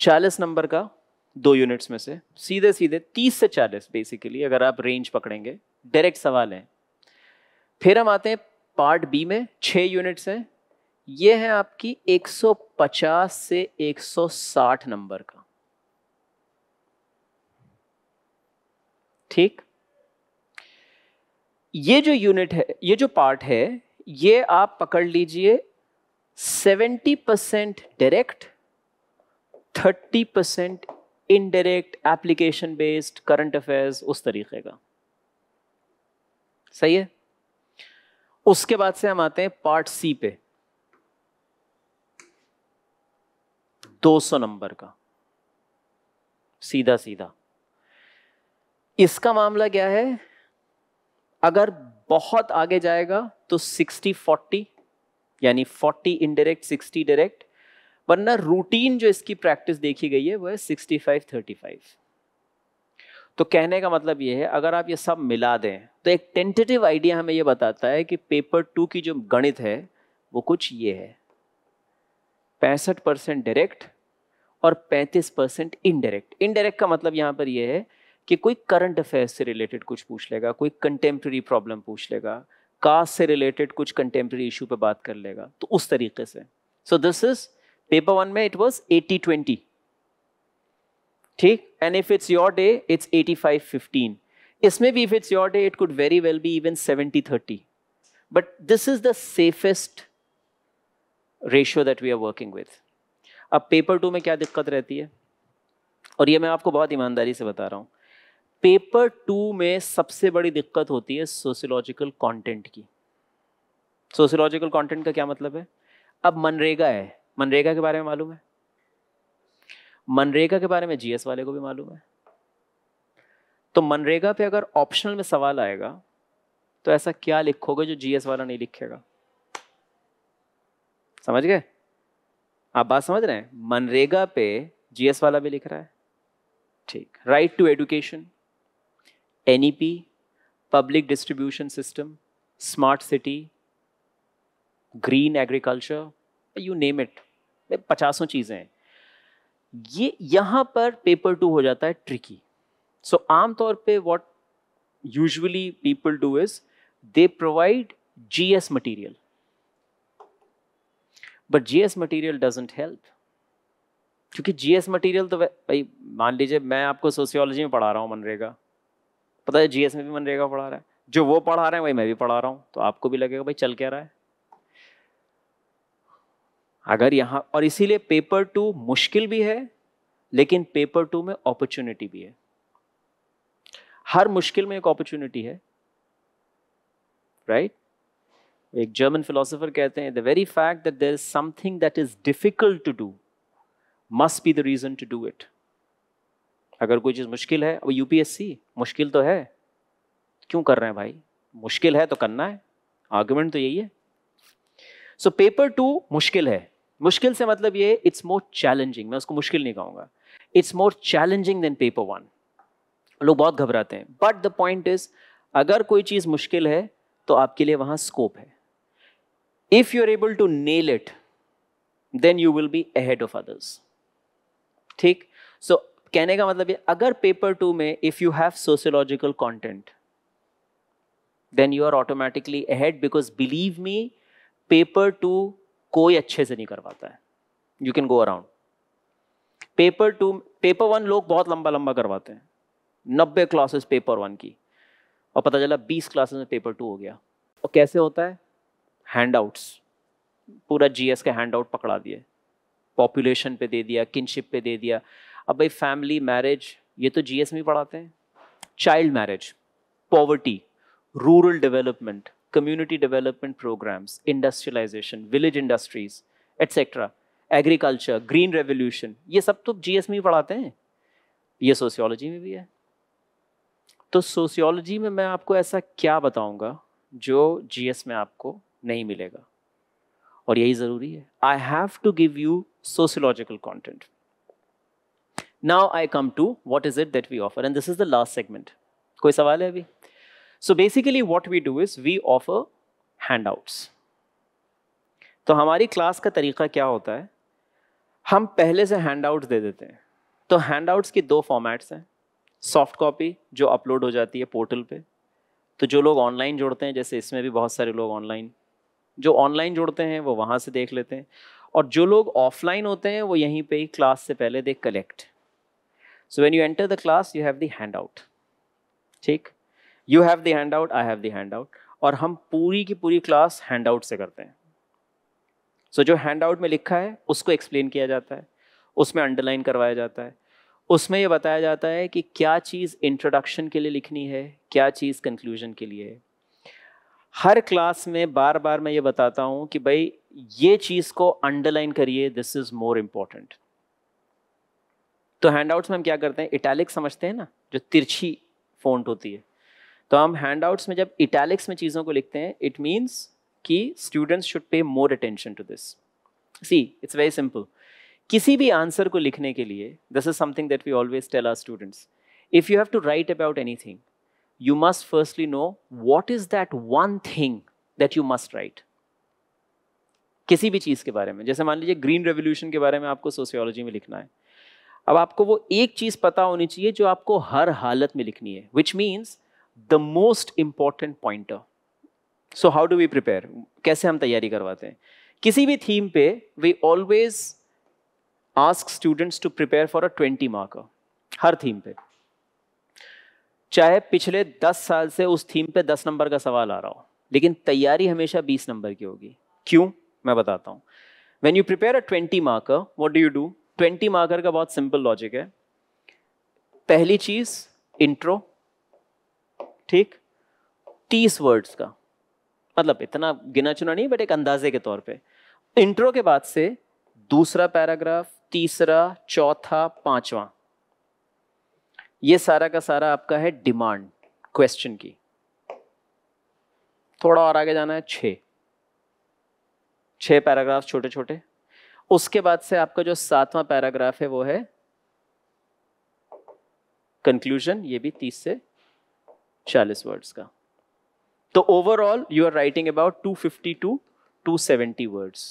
चालीस नंबर का दो यूनिट्स में से सीधे सीधे तीस से चालीस बेसिकली अगर आप रेंज पकड़ेंगे डायरेक्ट सवाल हैं फिर हम आते हैं पार्ट बी में छः यूनिट्स हैं ये है आपकी 150 से 160 नंबर का ठीक ये जो यूनिट है ये जो पार्ट है ये आप पकड़ लीजिए 70 percent direct 30 percent indirect application based current affairs उस तरीके का सही है उसके बाद से हम आते हैं पार्ट सी पे 200 नंबर का सीधा सीधा इसका मामला क्या है अगर बहुत आगे जाएगा तो 60 40 यानी 40 इनडायरेक्ट 60 डायरेक्ट वरना रूटीन जो इसकी प्रैक्टिस देखी गई है वो है 65 35 तो कहने का मतलब ये है अगर आप ये सब मिला दें तो एक टेंटेटिव आइडिया हमें ये बताता है कि पेपर टू की जो गणित है वो कुछ ये है पैंसठ परसेंट डायरेक्ट और पैंतीस परसेंट इनडायरेक्ट इनडायरेक्ट का मतलब यहाँ पर यह है कि कोई करंट अफेयर्स से रिलेटेड कुछ पूछ लेगा कोई कंटेम्प्रेरी प्रॉब्लम पूछ लेगा कास्ट से रिलेटेड कुछ कंटेम्प्रेरी इशू पर बात कर लेगा तो उस तरीके से so this is paper one में इट वॉज एटी ट्वेंटी ठीक and if it's your day it's 85-15 इसमें भी if it's your day it could very well be even 70-30 but this is the safest ratio that we are working with अब पेपर टू में क्या दिक्कत रहती है और ये मैं आपको बहुत ईमानदारी से बता रहा हूँ पेपर टू में सबसे बड़ी दिक्कत होती है सोशियोलॉजिकल कंटेंट की सोशियोलॉजिकल कंटेंट का क्या मतलब है अब मनरेगा है मनरेगा के बारे में मालूम है मनरेगा के बारे में जीएस वाले को भी मालूम है तो मनरेगा पे अगर ऑप्शनल में सवाल आएगा तो ऐसा क्या लिखोगे जो जीएस वाला नहीं लिखेगा समझ गए आप बात समझ रहे हैं मनरेगा पे जीएस वाला भी लिख रहा है ठीक right to education NEP public distribution system smart city green agriculture you name it पचासों चीज़ें हैं ये यहाँ पर पेपर टू हो जाता है ट्रिकी सो so, आमतौर पे what usually people do is they provide G S material but G S material doesn't help क्योंकि जीएस मटेरियल मटीरियल तो भाई मान लीजिए मैं आपको सोशियोलॉजी में पढ़ा रहा हूँ मनरेगा पता है जीएस में भी मनरेगा पढ़ा रहा है जो वो पढ़ा रहे हैं वही मैं भी पढ़ा रहा हूँ तो आपको भी लगेगा भाई चल क्या रहा है अगर यहाँ और इसीलिए पेपर टू मुश्किल भी है लेकिन पेपर टू में अपॉर्चुनिटी भी है हर मुश्किल में एक अपॉर्चुनिटी है राइट right? एक जर्मन फिलोसोफर कहते हैं the very fact that there is something that is difficult to do must be the reason to do it अगर कोई चीज़ मुश्किल है वो यूपीएससी मुश्किल तो है क्यों कर रहे हैं भाई मुश्किल है तो करना है आर्ग्यूमेंट तो यही है सो पेपर टू मुश्किल है मुश्किल से मतलब ये इट्स मोर चैलेंजिंग मैं उसको मुश्किल नहीं कहूँगा it's more challenging than paper one लोग बहुत घबराते हैं बट द पॉइंट इज अगर कोई चीज़ मुश्किल है तो आपके लिए वहाँ स्कोप है if you are able to nail it then you will be ahead of others ठीक सो कहने का मतलब ये अगर पेपर टू में if you have sociological content then you are automatically ahead because believe me paper two कोई अच्छे से नहीं कर पाता है you can go around paper two paper one लोग बहुत लंबा लंबा करवाते हैं नब्बे क्लासेस पेपर वन की और पता चला बीस क्लासेस में पेपर टू हो गया और कैसे होता है हैंड आउट्स पूरा जी एस के हैंड आउट पकड़ा दिए पॉपुलेशन पे दे दिया किनशिप पे दे दिया अब भाई फैमिली मैरिज ये तो जी एस में पढ़ाते हैं child marriage poverty rural development community development programs, industrialization, village industries, etc., agriculture green revolution ये सब तो जीएस में ही पढ़ाते हैं ये सोशियोलॉजी में भी है तो सोशियोलॉजी में मैं आपको ऐसा क्या बताऊंगा जो जीएस में आपको नहीं मिलेगा और यही ज़रूरी है I have to give you sociological content now I come to what is it that we offer and this is the last segment कोई सवाल है अभी So basically what we do is we handouts तो हमारी क्लास का तरीका क्या होता है हम पहले से आउट्स दे देते हैं तो आउट्स की दो फॉर्मेट्स हैं सॉफ्ट कॉपी जो अपलोड हो जाती है पोर्टल पे तो जो लोग ऑनलाइन जुड़ते हैं जैसे इसमें भी बहुत सारे लोग ऑनलाइन जो ऑनलाइन जुड़ते हैं वो वहाँ से देख लेते हैं और जो लोग ऑफलाइन होते हैं वो यहीं पे ही क्लास से पहले they collect so when you enter the class you have the hand handout ठीक you have the hand handout I have the hand handout और हम पूरी की पूरी क्लास हैंड आउट से करते हैं सो so, जो हैंड आउट में लिखा है उसको एक्सप्लेन किया जाता है उसमें अंडरलाइन करवाया जाता है उसमें यह बताया जाता है कि क्या चीज़ इंट्रोडक्शन के लिए लिखनी है क्या चीज़ कंक्लूजन के लिए है हर क्लास में बार बार मैं ये बताता हूँ कि भाई ये चीज़ को अंडरलाइन करिए दिस इज़ मोर इम्पोर्टेंट तो आउट्स में हम क्या करते हैं इटैलिक समझते हैं ना जो तिरछी फोन्ट होती है तो हम हैंडआउट्स में जब इटैलिक्स में चीज़ों को लिखते हैं इट मीन्स कि students should pay more attention to this see it's very simple किसी भी आंसर को लिखने के लिए this is something that we always tell our students if you have to write about anything you must firstly know what is that one thing that you must write किसी भी चीज़ के बारे में जैसे मान लीजिए ग्रीन रेवोल्यूशन के बारे में आपको सोशियोलॉजी में लिखना है अब आपको वो एक चीज़ पता होनी चाहिए जो आपको हर हालत में लिखनी है which means the most important pointer. So how do we prepare? कैसे हम तैयारी करवाते हैं किसी भी थीम पे we always ask students to prepare for a twenty marker हर थीम पे चाहे पिछले दस साल से उस थीम पे दस नंबर का सवाल आ रहा हो लेकिन तैयारी हमेशा बीस नंबर की होगी क्यों मैं बताता हूँ when you prepare a twenty marker what do you do twenty marker का बहुत सिंपल लॉजिक है पहली चीज़ इंट्रो ठीक तीस वर्ड्स का मतलब इतना गिना चुना नहीं बट एक अंदाजे के तौर पे इंट्रो के बाद से दूसरा पैराग्राफ तीसरा चौथा पांचवा ये सारा का सारा आपका है डिमांड क्वेश्चन की थोड़ा और आगे जाना है छ छह पैराग्राफ छोटे छोटे उसके बाद से आपका जो सातवां पैराग्राफ है वो है कंक्लूजन ये भी तीस से चालीस वर्ड्स का तो overall you are writing about two fifty to two seventy words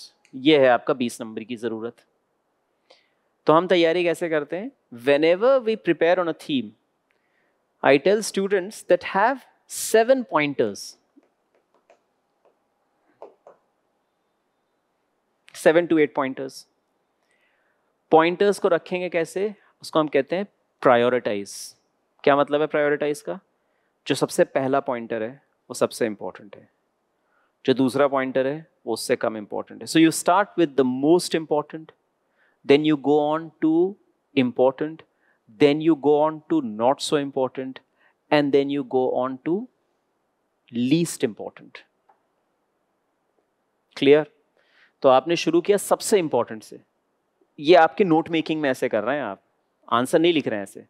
ये है आपका बीस नंबर की ज़रूरत तो हम तैयारी कैसे करते हैं whenever we prepare on a theme I tell students that have seven pointers seven to eight pointers pointers को रखेंगे कैसे उसको हम कहते हैं प्रायोरिटाइज क्या मतलब है प्रायोरिटाइज का जो सबसे पहला पॉइंटर है वो सबसे इंपॉर्टेंट है जो दूसरा पॉइंटर है वो उससे कम इंपॉर्टेंट है so you start with the most important then you go on to important then you go on to not so important and then you go on to least important clear तो आपने शुरू किया सबसे इंपॉर्टेंट से ये आपके नोट मेकिंग में ऐसे कर रहे हैं आप आंसर नहीं लिख रहे हैं ऐसे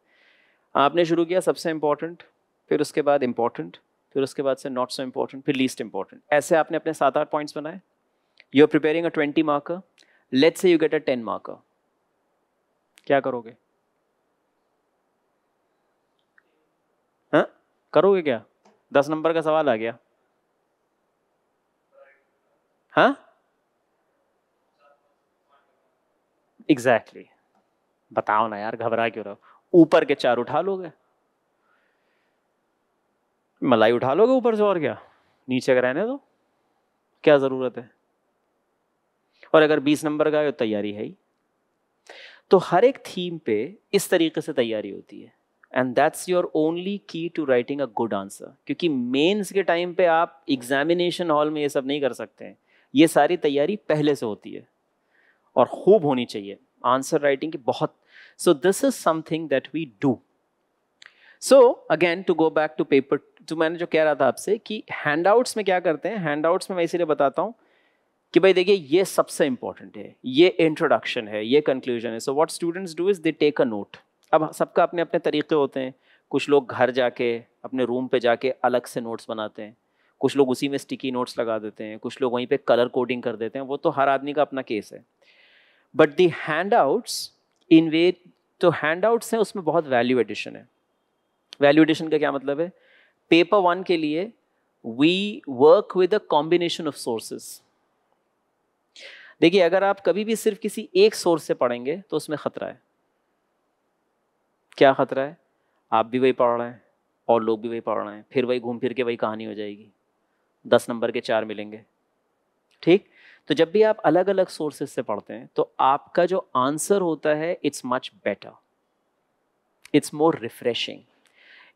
आपने शुरू किया सबसे इंपॉर्टेंट फिर उसके बाद इंपॉर्टेंट फिर उसके बाद से नॉट सो इम्पॉर्टेंट फिर लीस्ट इंपॉर्टेंट ऐसे आपने अपने सात आठ पॉइंट्स बनाए you are preparing a twenty marker let say you get a ten marker क्या करोगे हा? करोगे क्या दस नंबर का सवाल आ गया हाँ एग्जैक्टली exactly. बताओ ना यार घबरा क्यों रहो ऊपर के चार उठा लोगे मलाई उठा लोगे ऊपर से और क्या नीचे का रहने दो क्या ज़रूरत है और अगर 20 नंबर का तो तैयारी है ही तो हर एक थीम पे इस तरीके से तैयारी होती है and that's your only key to writing a good answer क्योंकि मेंस के टाइम पे आप एग्जामिनेशन हॉल में ये सब नहीं कर सकते हैं ये सारी तैयारी पहले से होती है और खूब होनी चाहिए आंसर राइटिंग की बहुत so this is something that we do so again to go back to paper जो तो मैंने जो कह रहा था आपसे कि हैंडआउट्स में क्या करते हैं हैंडआउट्स में मैं इसीलिए बताता हूँ कि भाई देखिए ये सबसे इंपॉर्टेंट है ये इंट्रोडक्शन है ये कंक्लूजन है so what students do is they take a note अब सबका अपने अपने तरीके होते हैं कुछ लोग घर जाके अपने रूम पे जाके अलग से नोट्स बनाते हैं कुछ लोग उसी में स्टिकी नोट्स लगा देते हैं कुछ लोग वहीं पे कलर कोडिंग कर देते हैं वो तो हर आदमी का अपना केस है but the handouts in way तो हैंड आउट्स हैं उसमें बहुत वैल्यू एडिशन है वैल्यू एडिशन का क्या मतलब है पेपर वन के लिए we work with a combination of sources देखिए अगर आप कभी भी सिर्फ किसी एक सोर्स से पढ़ेंगे तो उसमें खतरा है क्या खतरा है आप भी वही पढ़ रहे हैं और लोग भी वही पढ़ रहे हैं फिर वही घूम फिर के वही कहानी हो जाएगी दस नंबर के चार मिलेंगे ठीक तो जब भी आप अलग अलग सोर्सेस से पढ़ते हैं तो आपका जो आंसर होता है it's much better it's more refreshing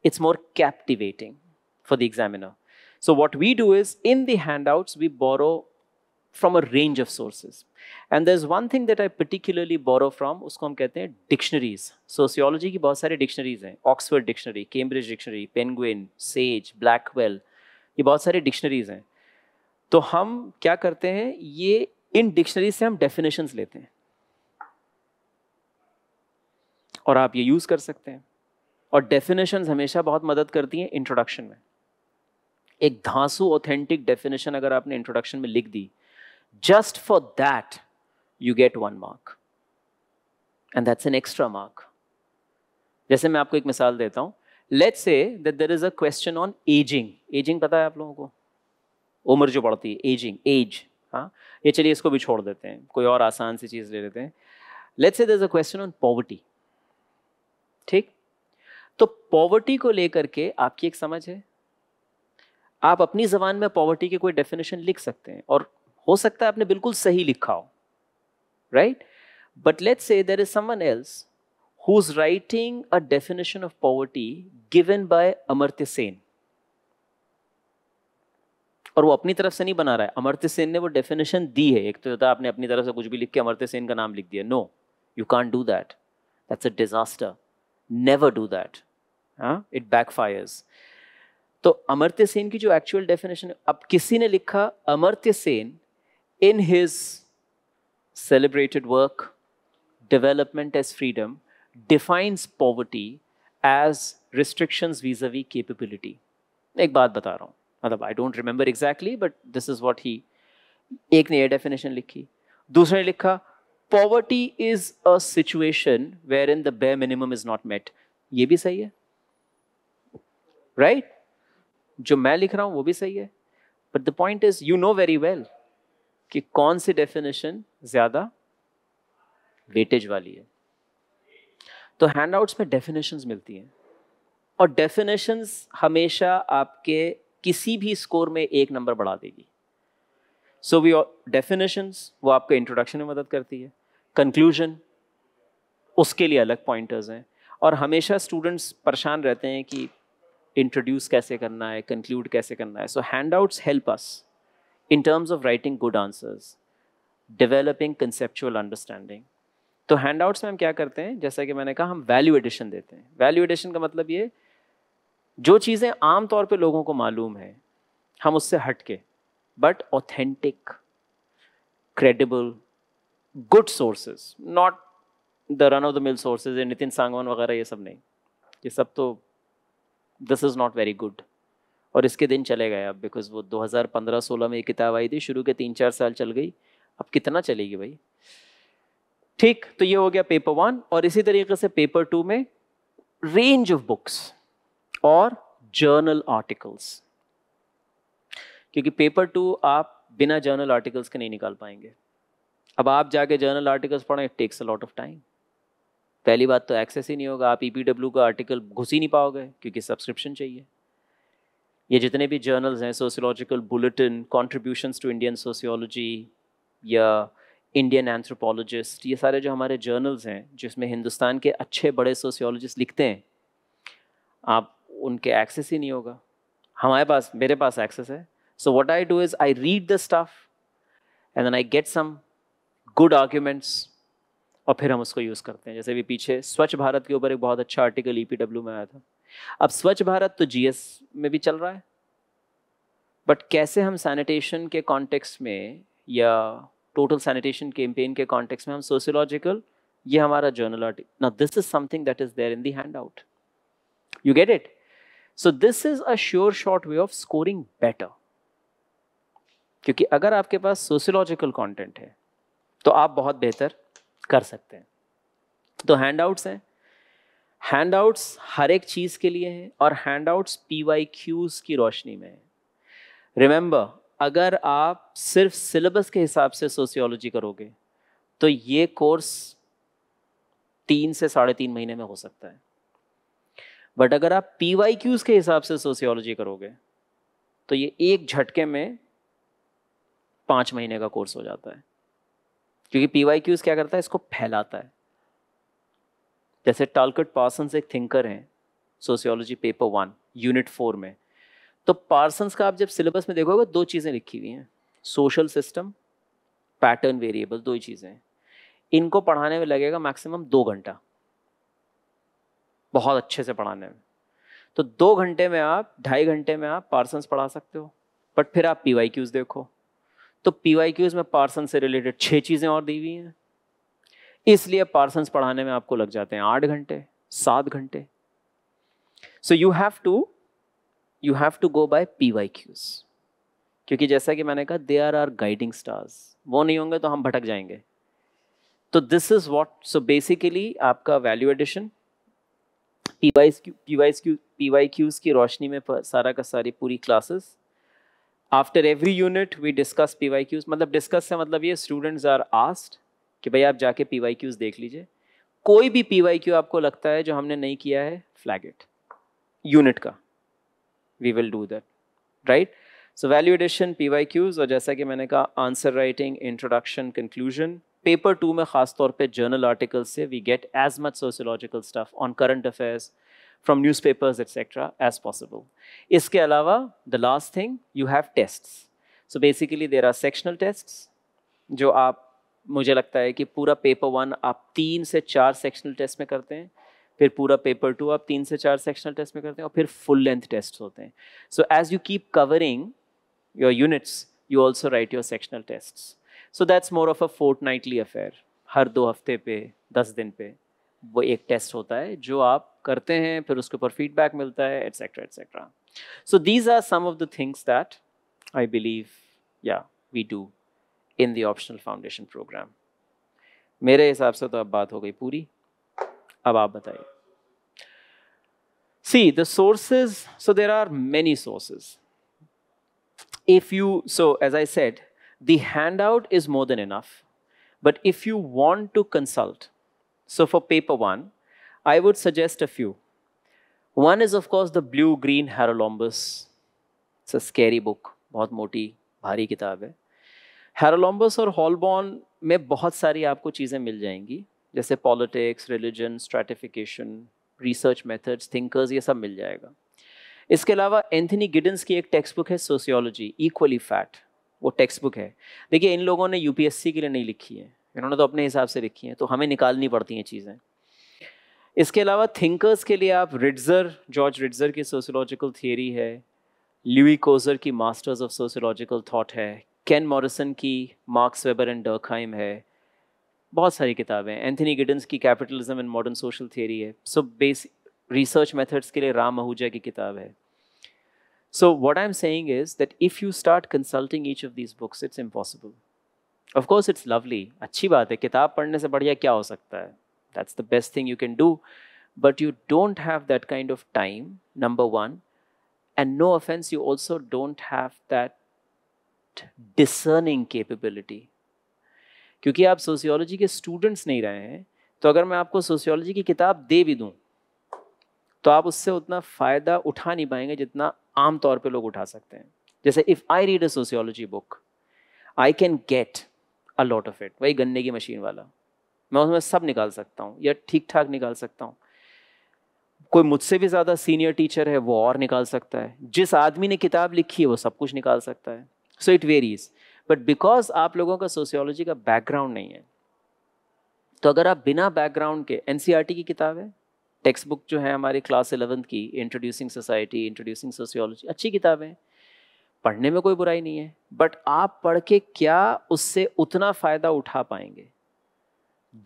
it's more captivating for the examiner. So what we do is in the handouts, we borrow from a range of sources. And there's one thing that I particularly borrow from, उसको हम कहते हैं डिक्शनरीज सोशियोलॉजी की बहुत सारी डिक्शनरीज हैं Oxford dictionary Cambridge dictionary Penguin Sage Blackwell ये बहुत सारी डिक्शनरीज हैं तो हम क्या करते हैं ये इन डिक्शनरी से हम डेफिनेशंस लेते हैं और आप ये यूज़ कर सकते हैं और डेफिनेशंस हमेशा बहुत मदद करती हैं इंट्रोडक्शन में एक धांसू ऑथेंटिक डेफिनेशन अगर आपने इंट्रोडक्शन में लिख दी just for that you get one mark and that's an extra mark जैसे मैं आपको एक मिसाल देता हूं let say that there is a question on ageing ageing पता है आप लोगों को उम्र जो बढ़ती है एजिंग एज हाँ ये चलिए इसको भी छोड़ देते हैं कोई और आसान सी चीज़ ले लेते हैं let say there is a question on poverty ठीक तो पॉवर्टी को लेकर के आपकी एक समझ है आप अपनी जबान में पॉवर्टी के कोई डेफिनेशन लिख सकते हैं और हो सकता है आपने बिल्कुल सही लिखा हो right but let's say there is someone else who is writing a definition of poverty given by Amartya Sen और वो अपनी तरफ से नहीं बना रहा है अमर्त्य सेन ने वो डेफिनेशन दी है एक तो होता आपने अपनी तरफ से कुछ भी लिख के अमर्त्य सेन का नाम लिख दिया no you can't do that that's a disaster never do that it हाँ, बैकफायर्स तो अमर्त्य सेन की जो एक्चुअल डेफिनेशन अब किसी ने लिखा Amartya Sen in his celebrated work development as freedom defines poverty as restrictions वीज अवी केपेबिलिटी एक बात बता रहा हूँ मतलब I don't remember exactly but this is what he एक ने यह डेफिनेशन लिखी दूसरे ने लिखा poverty is a situation where in the bare minimum is not met ये भी सही है राइट right? जो मैं लिख रहा हूँ वो भी सही है but the point is you know very well कि कौन सी डेफिनेशन ज्यादा वेटेज वाली है तो हैंड आउट्स में डेफिनेशन मिलती हैं और डेफिनेशंस हमेशा आपके किसी भी स्कोर में एक नंबर बढ़ा देगी सो वी डेफिनेशन वो आपके इंट्रोडक्शन में मदद करती है कंक्लूजन उसके लिए अलग पॉइंटर्स हैं और हमेशा स्टूडेंट्स परेशान रहते हैं कि इंट्रोड्यूस कैसे करना है कंक्लूड कैसे करना है so handouts help us in terms of writing good answers developing conceptual understanding तो हैंड आउट्स में हम क्या करते हैं जैसा कि मैंने कहा हम वैल्यू एडिशन देते हैं वैल्यू एडिशन का मतलब ये जो चीज़ें आम तौर पर लोगों को मालूम है हम उससे हट के but authentic credible good sources not the run of the mill sources Nitin Sangwan वगैरह ये सब नहीं ये सब तो this is not very good और इसके दिन चले गए अब बिकॉज वो 2015-16 में ये किताब आई थी शुरू के तीन चार साल चल गई अब कितना चलेगी भाई ठीक तो ये हो गया पेपर वन और इसी तरीके से पेपर टू में रेंज ऑफ बुक्स और जर्नल आर्टिकल्स क्योंकि पेपर टू आप बिना जर्नल आर्टिकल्स के नहीं निकाल पाएंगे अब आप जाके जर्नल आर्टिकल्स पढ़ें it takes a lot of time पहली बात तो एक्सेस ही नहीं होगा आप ई e का आर्टिकल घुस ही नहीं पाओगे क्योंकि सब्सक्रिप्शन चाहिए ये जितने भी जर्नल्स हैं sociological bulletin contribution to Indian sociology या इंडियन एंथ्रोपोलॉजिस्ट ये सारे जो हमारे जर्नल्स हैं जिसमें हिंदुस्तान के अच्छे बड़े सोशियोलॉजिस्ट लिखते हैं आप उनके एक्सेस ही नहीं होगा हमारे पास मेरे पास एक्सेस है so what I do is I read the stuff and then I get some good arguments और फिर हम उसको यूज़ करते हैं जैसे अभी पीछे स्वच्छ भारत के ऊपर एक बहुत अच्छा आर्टिकल ई e में आया था अब स्वच्छ भारत तो जी में भी चल रहा है बट कैसे हम सैनिटेशन के कॉन्टेक्स्ट में या टोटल सैनिटेशन कैंपेन के कॉन्टेक्स्ट में हम सोशियोलॉजिकल ये हमारा जर्नल आर्टिकल ना this is something that is there in the hand out you get it so this is a sure short way of scoring better क्योंकि अगर आपके पास सोशियोलॉजिकल कॉन्टेंट है तो आप बहुत बेहतर कर सकते हैं तो हैंड आउट्स हैं हैंड आउट्स हर एक चीज़ के लिए हैं और handouts P Y Qs की रोशनी में है रिमेंबर अगर आप सिर्फ सिलेबस के हिसाब से सोशियोलॉजी करोगे तो ये कोर्स तीन से साढ़े तीन महीने में हो सकता है बट अगर आप पी वाई क्यूज़ के हिसाब से सोशियोलॉजी करोगे तो ये एक झटके में पाँच महीने का कोर्स हो जाता है क्योंकि पी वाई क्यूज क्या करता है इसको फैलाता है जैसे टालकट पार्सन्स एक थिंकर हैं sociology paper one unit four में तो पार्सन्स का आप जब सिलेबस में देखोगे दो चीज़ें लिखी हुई हैं सोशल सिस्टम पैटर्न वेरिएबल दो ही चीज़ें इनको पढ़ाने में लगेगा मैक्सिमम दो घंटा बहुत अच्छे से पढ़ाने में तो दो घंटे में आप ढाई घंटे में आप पार्सन्स पढ़ा सकते हो बट फिर आप पी वाई क्यूज़ देखो तो पी वाई क्यूज में पार्सन से रिलेटेड छह चीज़ें और दी हुई हैं इसलिए पार्सन पढ़ाने में आपको लग जाते हैं आठ घंटे सात घंटे so you have to you have to go by P Y Qs क्योंकि जैसा कि मैंने कहा they are are guiding stars वो नहीं होंगे तो हम भटक जाएंगे तो this is what so basically आपका value addition P Y Q P Y Q P Y Qs की रोशनी में सारा का सारी पूरी classes after every unit we discuss P Y Qs मतलब डिस्कस से मतलब ये स्टूडेंट्स आर आस्ट कि भाई आप जाके पी वाई क्यूज देख लीजिए कोई भी पी वाई क्यू आपको लगता है जो हमने नहीं किया है फ्लैग इट यूनिट का we will do that right so value addition P Y Qs और जैसा कि मैंने कहा answer writing introduction conclusion paper two में खासतौर पर जर्नल आर्टिकल से we get as much sociological stuff on current affairs from newspapers, etc., as possible. इसके अलावा the last thing you have tests. So basically there are sectional tests जो आप मुझे लगता है कि पूरा पेपर वन आप तीन से चार सेक्शनल टेस्ट में करते हैं फिर पूरा पेपर टू आप तीन से चार सेक्शनल टेस्ट में करते हैं और फिर फुल लेंथ टेस्ट होते हैं so as you keep covering your units you also write your sectional test so that's more of a fortnightly affair हर दो हफ्ते पे दस दिन पे वो एक टेस्ट होता है जो आप करते हैं फिर उसके ऊपर फीडबैक मिलता है etcetera etcetera so these are some of the things that I believe या we do in the foundation programme मेरे हिसाब से तो अब बात हो गई पूरी अब आप बताइए see the sources so there are many sources if you so as I said the hand out is more than enough but if you want to consult so for paper one I would suggest a few. One is, of course, the Blue Green Harolombus. It's a scary book, बहुत मोटी भारी किताब है हेरोलॉम्बस और हॉलबॉर्न में बहुत सारी आपको चीज़ें मिल जाएंगी जैसे politics religion stratification research methods thinkers ये सब मिल जाएगा इसके अलावा एंथनी गिडन्स की एक टेक्स्ट बुक है सोशियोलॉजी इक्वली फैट वो टेक्स्ट बुक है देखिए इन लोगों ने यूपीएससी के लिए नहीं लिखी है इन्होंने तो अपने हिसाब से लिखी है तो हमें निकालनी पड़ती हैं चीज़ें इसके अलावा थिंकर्स के लिए आप रिड्जर जॉर्ज रिड्जर की सोशोलॉजिकल थियरी है ल्यूई कोजर की मास्टर्स ऑफ सोशोलॉजिकल थॉट है केन मॉरिसन की मार्क्स वेबर एंड डर्कहाइम है बहुत सारी किताबें एंथनी गिडन्स की capitalism and modern social theory है सो बेस रिसर्च मेथड्स के लिए राम आहूजा की किताब है so what I am saying is that if you start consulting each of this books it's impossible of course it's lovely अच्छी बात है किताब पढ़ने से बढ़िया क्या हो सकता है That's the best thing you can do. But you don't have that kind of time, number one. And no offense, you also don't have that discerning capability क्योंकि आप सोशियोलॉजी के स्टूडेंट्स नहीं रहे हैं तो अगर मैं आपको सोशियोलॉजी की किताब दे भी दूँ तो आप उससे उतना फ़ायदा उठा नहीं पाएंगे जितना आम तौर पे लोग उठा सकते हैं जैसे if I read a sociology book I can get a lot of it वही गन्ने की मशीन वाला मैं उसमें सब निकाल सकता हूँ या ठीक ठाक निकाल सकता हूँ कोई मुझसे भी ज़्यादा सीनियर टीचर है वो और निकाल सकता है जिस आदमी ने किताब लिखी है वो सब कुछ निकाल सकता है so it varies but because आप लोगों का सोशियोलॉजी का बैकग्राउंड नहीं है तो अगर आप बिना बैकग्राउंड के एन e की किताब है टेक्स्ट बुक जो है हमारी क्लास एलेवंथ की इंट्रोड्यूसिंग सोसाइटी इंट्रोड्यूसिंग सोशियोलॉजी अच्छी किताबें पढ़ने में कोई बुराई नहीं है बट आप पढ़ के क्या उससे उतना फ़ायदा उठा पाएंगे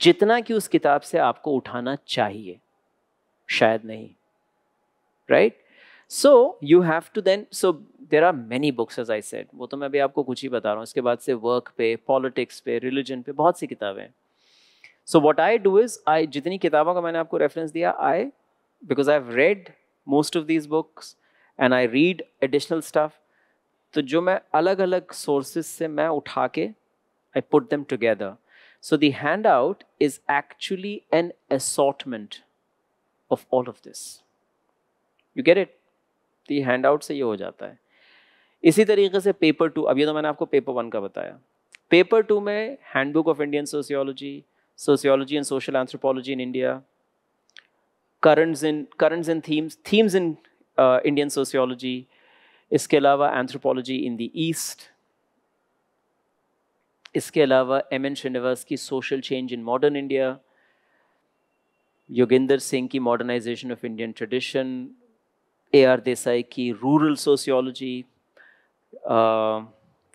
जितना कि उस किताब से आपको उठाना चाहिए शायद नहीं right so you have to then so there are many books as I said वो तो मैं अभी आपको कुछ ही बता रहा हूँ इसके बाद से वर्क पे पॉलिटिक्स पे रिलीजन पे बहुत सी किताबें हैं so what I do is I जितनी किताबों का मैंने आपको रेफरेंस दिया I because I have read most of these books and I read additional stuff तो जो मैं अलग अलग सोर्सेज से मैं उठा के I put them together So the handout is actually an assortment of all of this. You get it? तो ये हैंडआउट से ये हो जाता है इसी तरीके से पेपर टू अब ये तो मैंने आपको पेपर वन का बताया पेपर टू में handbook of Indian sociology sociology and social anthropology in India currents in currents in themes themes in Indian sociology इसके अलावा एंथ्रोपोलॉजी इन द ईस्ट इसके अलावा एम एन श्रीनिवास की social change in modern India Yogendra Singh की modernisation of Indian tradition A R Desai की रूरल सोशियोलॉजी uh,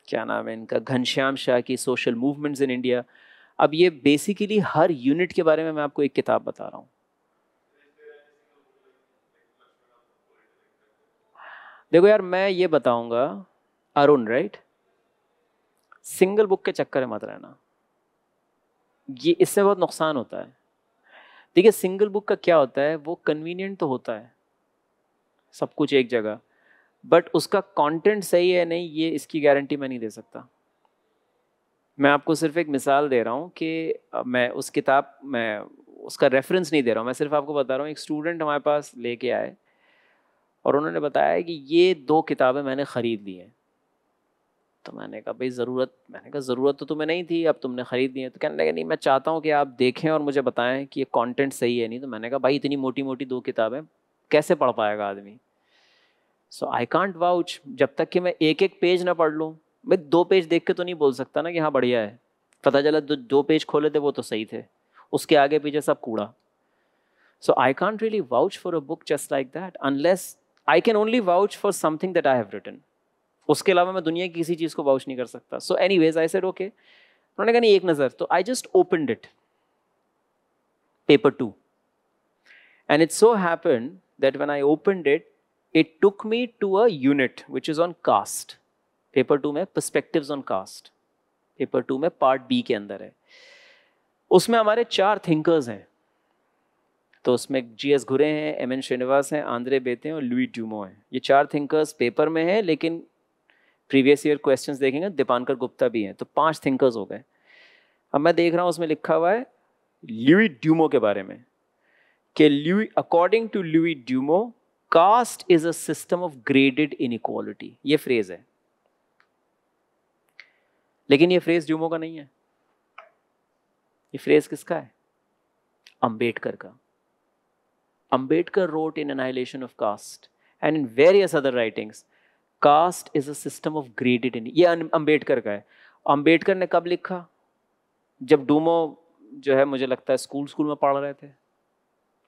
क्या नाम है इनका घनश्याम शाह की सोशल मूवमेंट्स इन इंडिया अब ये बेसिकली हर यूनिट के बारे में मैं आपको एक किताब बता रहा हूँ देखो यार मैं ये बताऊँगा Arun right right? Single book के चक्कर में मत रहना ये इससे बहुत नुकसान होता है देखिए सिंगल बुक का क्या होता है वो कन्वीनियंट तो होता है सब कुछ एक जगह बट उसका कंटेंट सही है नहीं ये इसकी गारंटी मैं नहीं दे सकता मैं आपको सिर्फ एक मिसाल दे रहा हूँ कि मैं उस किताब मैं उसका रेफरेंस नहीं दे रहा हूँ मैं सिर्फ आपको बता रहा हूँ एक स्टूडेंट हमारे पास लेके आए और उन्होंने बताया कि ये दो किताबें मैंने ख़रीद ली हैं तो मैंने कहा भाई ज़रूरत मैंने कहा ज़रूरत तो तुम्हें नहीं थी अब तुमने ख़रीद दी है तो कहने लगे नहीं मैं चाहता हूँ कि आप देखें और मुझे बताएं कि ये कंटेंट सही है नहीं तो मैंने कहा भाई इतनी मोटी मोटी दो किताबें कैसे पढ़ पाएगा आदमी सो आई कॉन्ट वाउच जब तक कि मैं एक एक पेज ना पढ़ लूँ मैं दो पेज देख के तो नहीं बोल सकता ना कि हाँ बढ़िया है पता चला जो दो पेज खोले थे वो तो सही थे उसके आगे पीछे सब कूड़ा so I can't really vouch for a book just like that unless I can only vouch for something that I have written उसके अलावा मैं दुनिया की किसी चीज़ को वाउच नहीं कर सकता so anyways I said okay उन्होंने कहा नहीं एक नज़र तो I just open it paper two and it so happen that when I open it it took me to a unit which is on caste paper 2 में perspective on caste paper two में पार्ट बी के अंदर है उसमें हमारे चार थिंकर्स हैं तो उसमें जी एस घुरे हैं एम एन श्रीनिवास हैं आंद्रे बेते हैं और लुई ड्यूमो हैं ये चार थिंकर्स पेपर में हैं लेकिन प्रीवियस ईयर क्वेश्चन देखेंगे दीपानकर गुप्ता भी हैं तो पांच थिंकर्स हो गए अब मैं देख रहा हूँ उसमें लिखा हुआ है ल्यूई ड्यूमो के बारे में कि Louis according to Louis Dumont caste is a system of graded equality ये फ्रेज है लेकिन ये फ्रेज ड्यूमो का नहीं है ये फ्रेज किसका है अंबेडकर का Ambedkar wrote in annihilation of caste and in various other writings caste is a system of graded in ये अम्बेडकर का है अम्बेडकर ने कब लिखा जब डूमो जो है मुझे लगता है स्कूल स्कूल में पढ़ रहे थे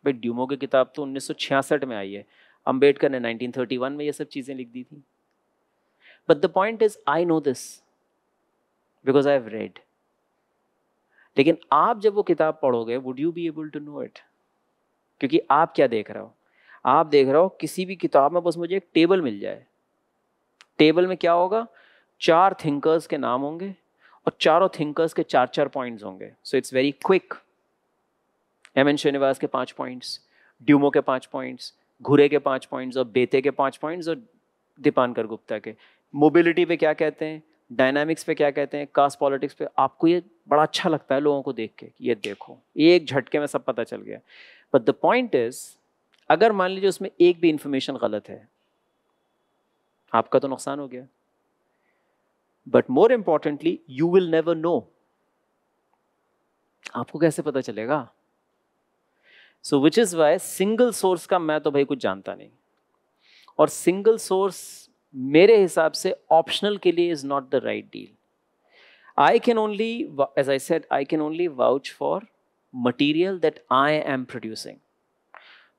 भाई ड्यूमो की किताब तो 1966 में आई है अम्बेडकर ने 1931 में ये सब चीज़ें लिख दी थी but the point is I know this because I have read लेकिन आप जब वो किताब पढ़ोगे would you be able to know it क्योंकि आप क्या देख रहे हो आप देख रहे हो किसी भी किताब में बस मुझे एक टेबल मिल जाए टेबल में क्या होगा चार थिंकर्स के नाम होंगे और चारों थिंकर्स के चार चार पॉइंट्स होंगे so it's very quick M N Srinivas के पाँच पॉइंट्स ड्यूमो के पाँच पॉइंट्स घुरे के पाँच पॉइंट्स और बेते के पाँच पॉइंट्स और दीपानकर गुप्ता के मोबिलिटी पे क्या कहते हैं डायनामिक्स पे क्या कहते हैं कास्ट पॉलिटिक्स पे आपको ये बड़ा अच्छा लगता है लोगों को देख के ये देखो एक झटके में सब पता चल गया बट द पॉइंट इज अगर मान लीजिए उसमें एक भी इंफॉर्मेशन गलत है आपका तो नुकसान हो गया but more importantly you will never know आपको कैसे पता चलेगा so which is why single source का मैं तो भाई कुछ जानता नहीं और सिंगल सोर्स मेरे हिसाब से ऑप्शनल के लिए is not the right deal I can only as I said I can only vouch for material that I am producing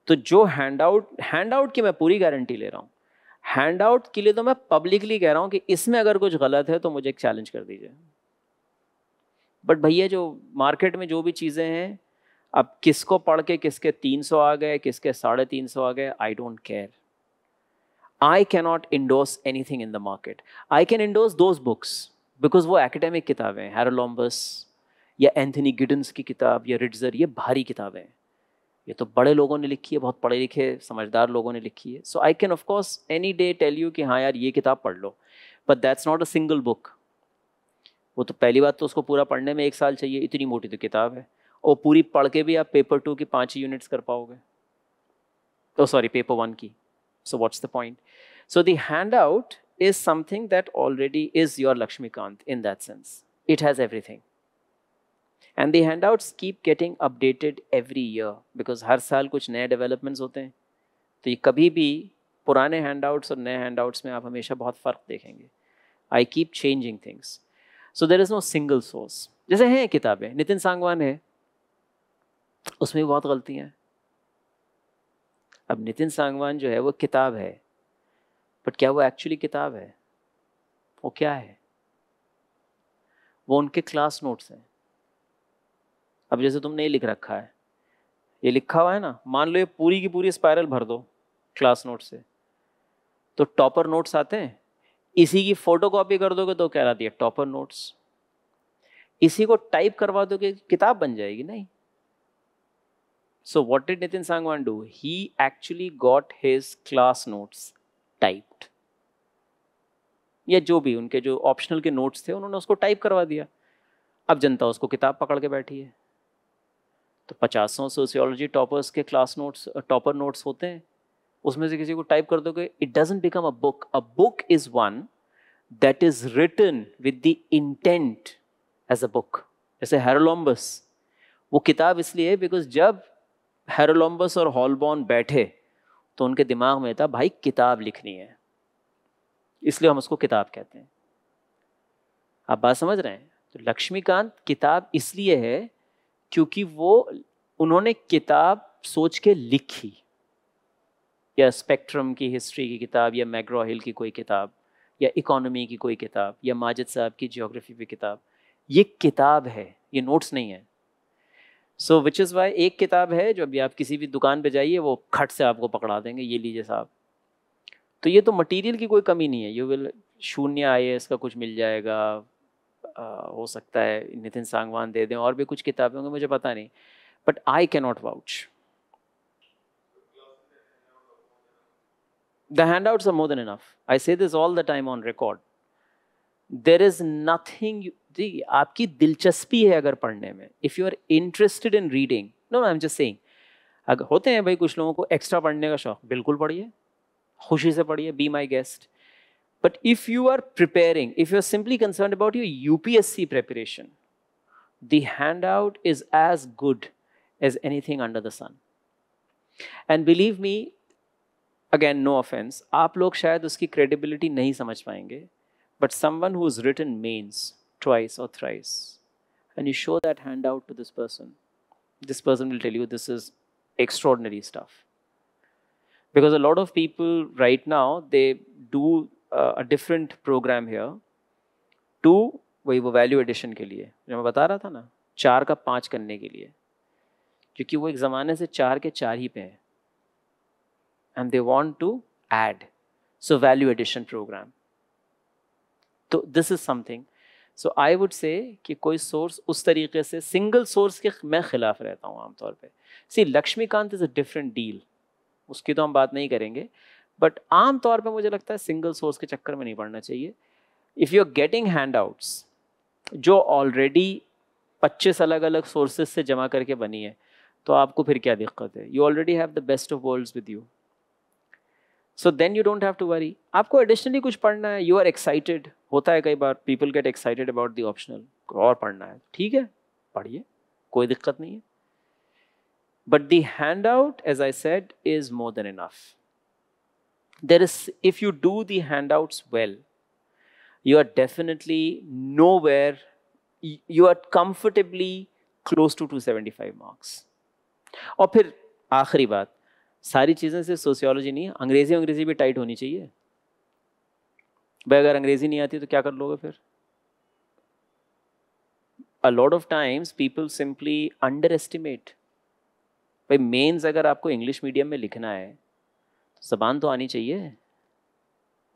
तो जो हैंड आउट हैंड आउट की मैं पूरी गारंटी ले रहा हूँ हैंड आउट के लिए तो मैं पब्लिकली कह रहा हूँ कि इसमें अगर कुछ गलत है तो मुझे एक चैलेंज कर दीजिए बट भैया जो मार्केट में जो भी चीज़ें हैं अब किसको पढ़ के किसके तीन सौ आ गए किसके साढ़े तीन सौ आ गए I don't care I cannot endorse anything in the market I can endorse those books because वो एकेडमिक किताबें हैं या एंथनी गिडन्स की किताब या रिट्जर ये भारी किताबें हैं ये तो बड़े लोगों ने लिखी है बहुत पढ़े लिखे समझदार लोगों ने लिखी है so I can of course any day tell you कि हाँ यार ये किताब पढ़ लो but that's not a single book वो तो पहली बात तो उसको पूरा पढ़ने में एक साल चाहिए इतनी मोटी तो किताब है और पूरी पढ़ के भी आप पेपर टू की पाँच ही यूनिट्स कर पाओगे तो सॉरी पेपर वन की so what's the point so the hand out is something that already is your Laxmikanth in that sense it has everything and the handouts keep getting updated every year because हर साल कुछ नए डेवलपमेंट्स होते हैं तो ये कभी भी पुराने हैंड आउट्स और नए हैंड आउट्स में आप हमेशा बहुत फ़र्क देखेंगे I keep changing things so there is no single source जैसे हैं किताबें नितिन सांगवान है उसमें बहुत गलतियाँ हैं अब नितिन सांगवान जो है वो किताब है बट क्या वो एक्चुअली किताब है वो क्या है वो उनके क्लास नोट्स हैं अब जैसे तुमने ये लिख रखा है ये लिखा हुआ है ना मान लो ये पूरी की पूरी स्पायरल भर दो क्लास नोट से तो टॉपर नोट्स आते हैं इसी की फ़ोटो कॉपी कर दोगे तो कहलाती है टॉपर नोट्स इसी को टाइप करवा दोगे किताब बन जाएगी नहीं so what did Nitin Sangwan do he actually got his class notes typed या जो भी उनके जो ऑप्शनल के नोट्स थे उन्होंने उसको टाइप करवा दिया अब जनता उसको किताब पकड़ के बैठी है तो पचासों सोशियोलॉजी टॉपर्स के क्लास नोट्स टॉपर नोट्स होते हैं उसमें से किसी को टाइप कर दोगे it doesn't become a book a book is one that is written with the intent as a book जैसे हेरोलॉम्बस वो किताब इसलिए है बिकॉज जब हेरोलॉम्बस और हॉलबॉर्न बैठे तो उनके दिमाग में था भाई किताब लिखनी है इसलिए हम उसको किताब कहते हैं आप बात समझ रहे हैं तो लक्ष्मीकांत किताब इसलिए है क्योंकि वो उन्होंने किताब सोच के लिखी या स्पेक्ट्रम की हिस्ट्री की किताब या मैग्रोहिल की कोई किताब या इकोनॉमी की कोई किताब या माजिद साहब की जियोग्राफी की किताब ये किताब है ये नोट्स नहीं है सो विच इज़ वाई एक किताब है जो अभी आप किसी भी दुकान पे जाइए वो खट से आपको पकड़ा देंगे ये लीजिए साहब तो ये तो मटेरियल की कोई कमी नहीं है यू विल शून्य आई का कुछ मिल जाएगा हो सकता है नितिन सांगवान दे दें और भी कुछ किताबें होंगी मुझे पता नहीं but I can not vouch the handouts are more than enough I say this all the time on record there is nothing जी आपकी दिलचस्पी है अगर पढ़ने में if you are interested in reading no I am just saying अगर होते हैं भाई कुछ लोगों को एक्स्ट्रा पढ़ने का शौक बिल्कुल पढ़िए खुशी से पढ़िए be my guest But if you are preparing, if you're simply concerned about your UPSC preparation, the handout is as good as anything under the sun. And believe me, again, no offense, आप लोग शायद उसकी credibility नहीं समझ पाएंगे, but someone who's written mains twice or thrice, and you show that handout to this person, this person will tell you this is extraordinary stuff. Because a lot of people right now, they do uh, a different program here to वही वो वैल्यू एडिशन के लिए जो मैं बता रहा था ना चार का पाँच करने के लिए क्योंकि वो एक ज़माने से चार के चार ही पे हैं and they want to add so value addition programme तो this is something so I would say कि कोई सोर्स उस तरीके से सिंगल सोर्स के मैं ख़िलाफ़ रहता हूँ आमतौर पर C Laxmikanth is a different deal उसकी तो हम बात नहीं करेंगे बट आम तौर पे मुझे लगता है सिंगल सोर्स के चक्कर में नहीं पड़ना चाहिए if you are getting handouts जो ऑलरेडी 25 अलग अलग सोर्सेज से जमा करके बनी है तो आपको फिर क्या दिक्कत है you already have the best of world with you so then you don't have to worry आपको एडिशनली कुछ पढ़ना है यू आर एक्साइटेड होता है कई बार people get excited about the optional और पढ़ना है ठीक है पढ़िए कोई दिक्कत नहीं है but the hand handout as I said is more than enough there is if you do the handouts well you are definitely nowhere you are comfortably close to 275 marks और फिर आखिरी बात सारी चीज़ें सिर्फ सोशियोलॉजी नहीं अंग्रेजी अंग्रेजी भी टाइट होनी चाहिए भाई अगर अंग्रेजी नहीं आती तो क्या कर लोगे फिर a lot of times people simply underestimate भाई मेन्स अगर आपको इंग्लिश मीडियम में लिखना है जबान तो आनी चाहिए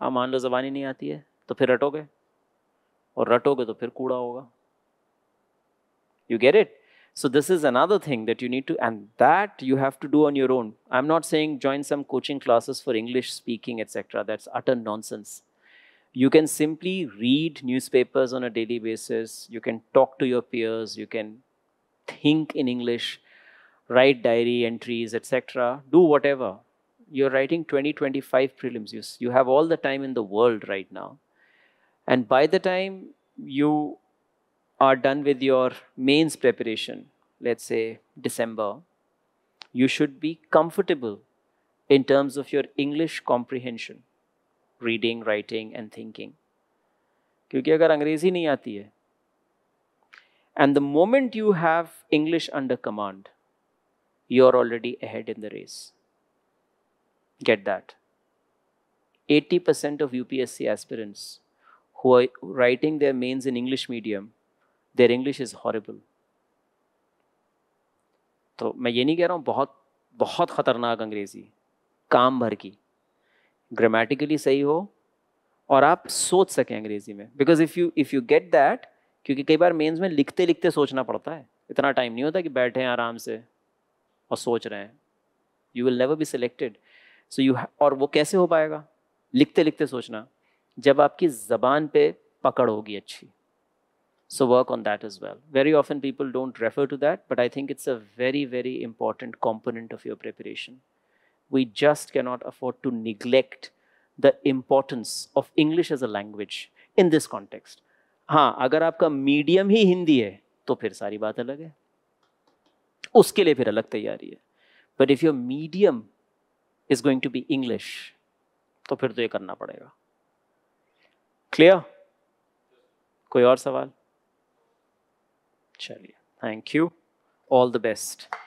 आप मान लो जबान ही नहीं आती है तो फिर रटोगे और रटोगे तो फिर कूड़ा होगा you get it so this is another thing that you need to and that you have to do on your own I am not saying join some coaching classes for English speaking etcetera that's utter sense you can simply read newspapers on a daily basis you can talk to your peers you can think in English write diary entries etcetera do whatever you're writing 2025 prelims. You, you have all the time in the world right now. And by the time you are done with your mains preparation, let's say December, you should be comfortable in terms of your English comprehension, reading, writing, and thinking. and the moment you have English under command, you're already ahead in the race. get that. 80% of UPSC aspirants who are writing their mains in English medium, their English is horrible. तो मैं ये नहीं कह रहा हूँ बहुत बहुत ख़तरनाक अंग्रेज़ी काम भर की ग्रामेटिकली सही हो और आप सोच सकें अंग्रेज़ी में because if you if you get that क्योंकि कई बार मेंस में लिखते लिखते सोचना पड़ता है इतना टाइम नहीं होता कि बैठे हैं आराम से और सोच रहे हैं you will never be selected so you और वो कैसे हो पाएगा लिखते लिखते सोचना जब आपकी ज़बान पे पकड़ होगी अच्छी so work on that is well very often people don't refer to that but I think it's a very very important component of your preparation we just cannot afford to neglect the importance of English as a language in this context हाँ अगर आपका मीडियम ही हिंदी है तो फिर सारी बात अलग है उसके लिए फिर अलग तैयारी है but if your medium is going to be English तो फिर तो ये करना पड़ेगा क्लियर कोई और सवाल चलिए thank you all the best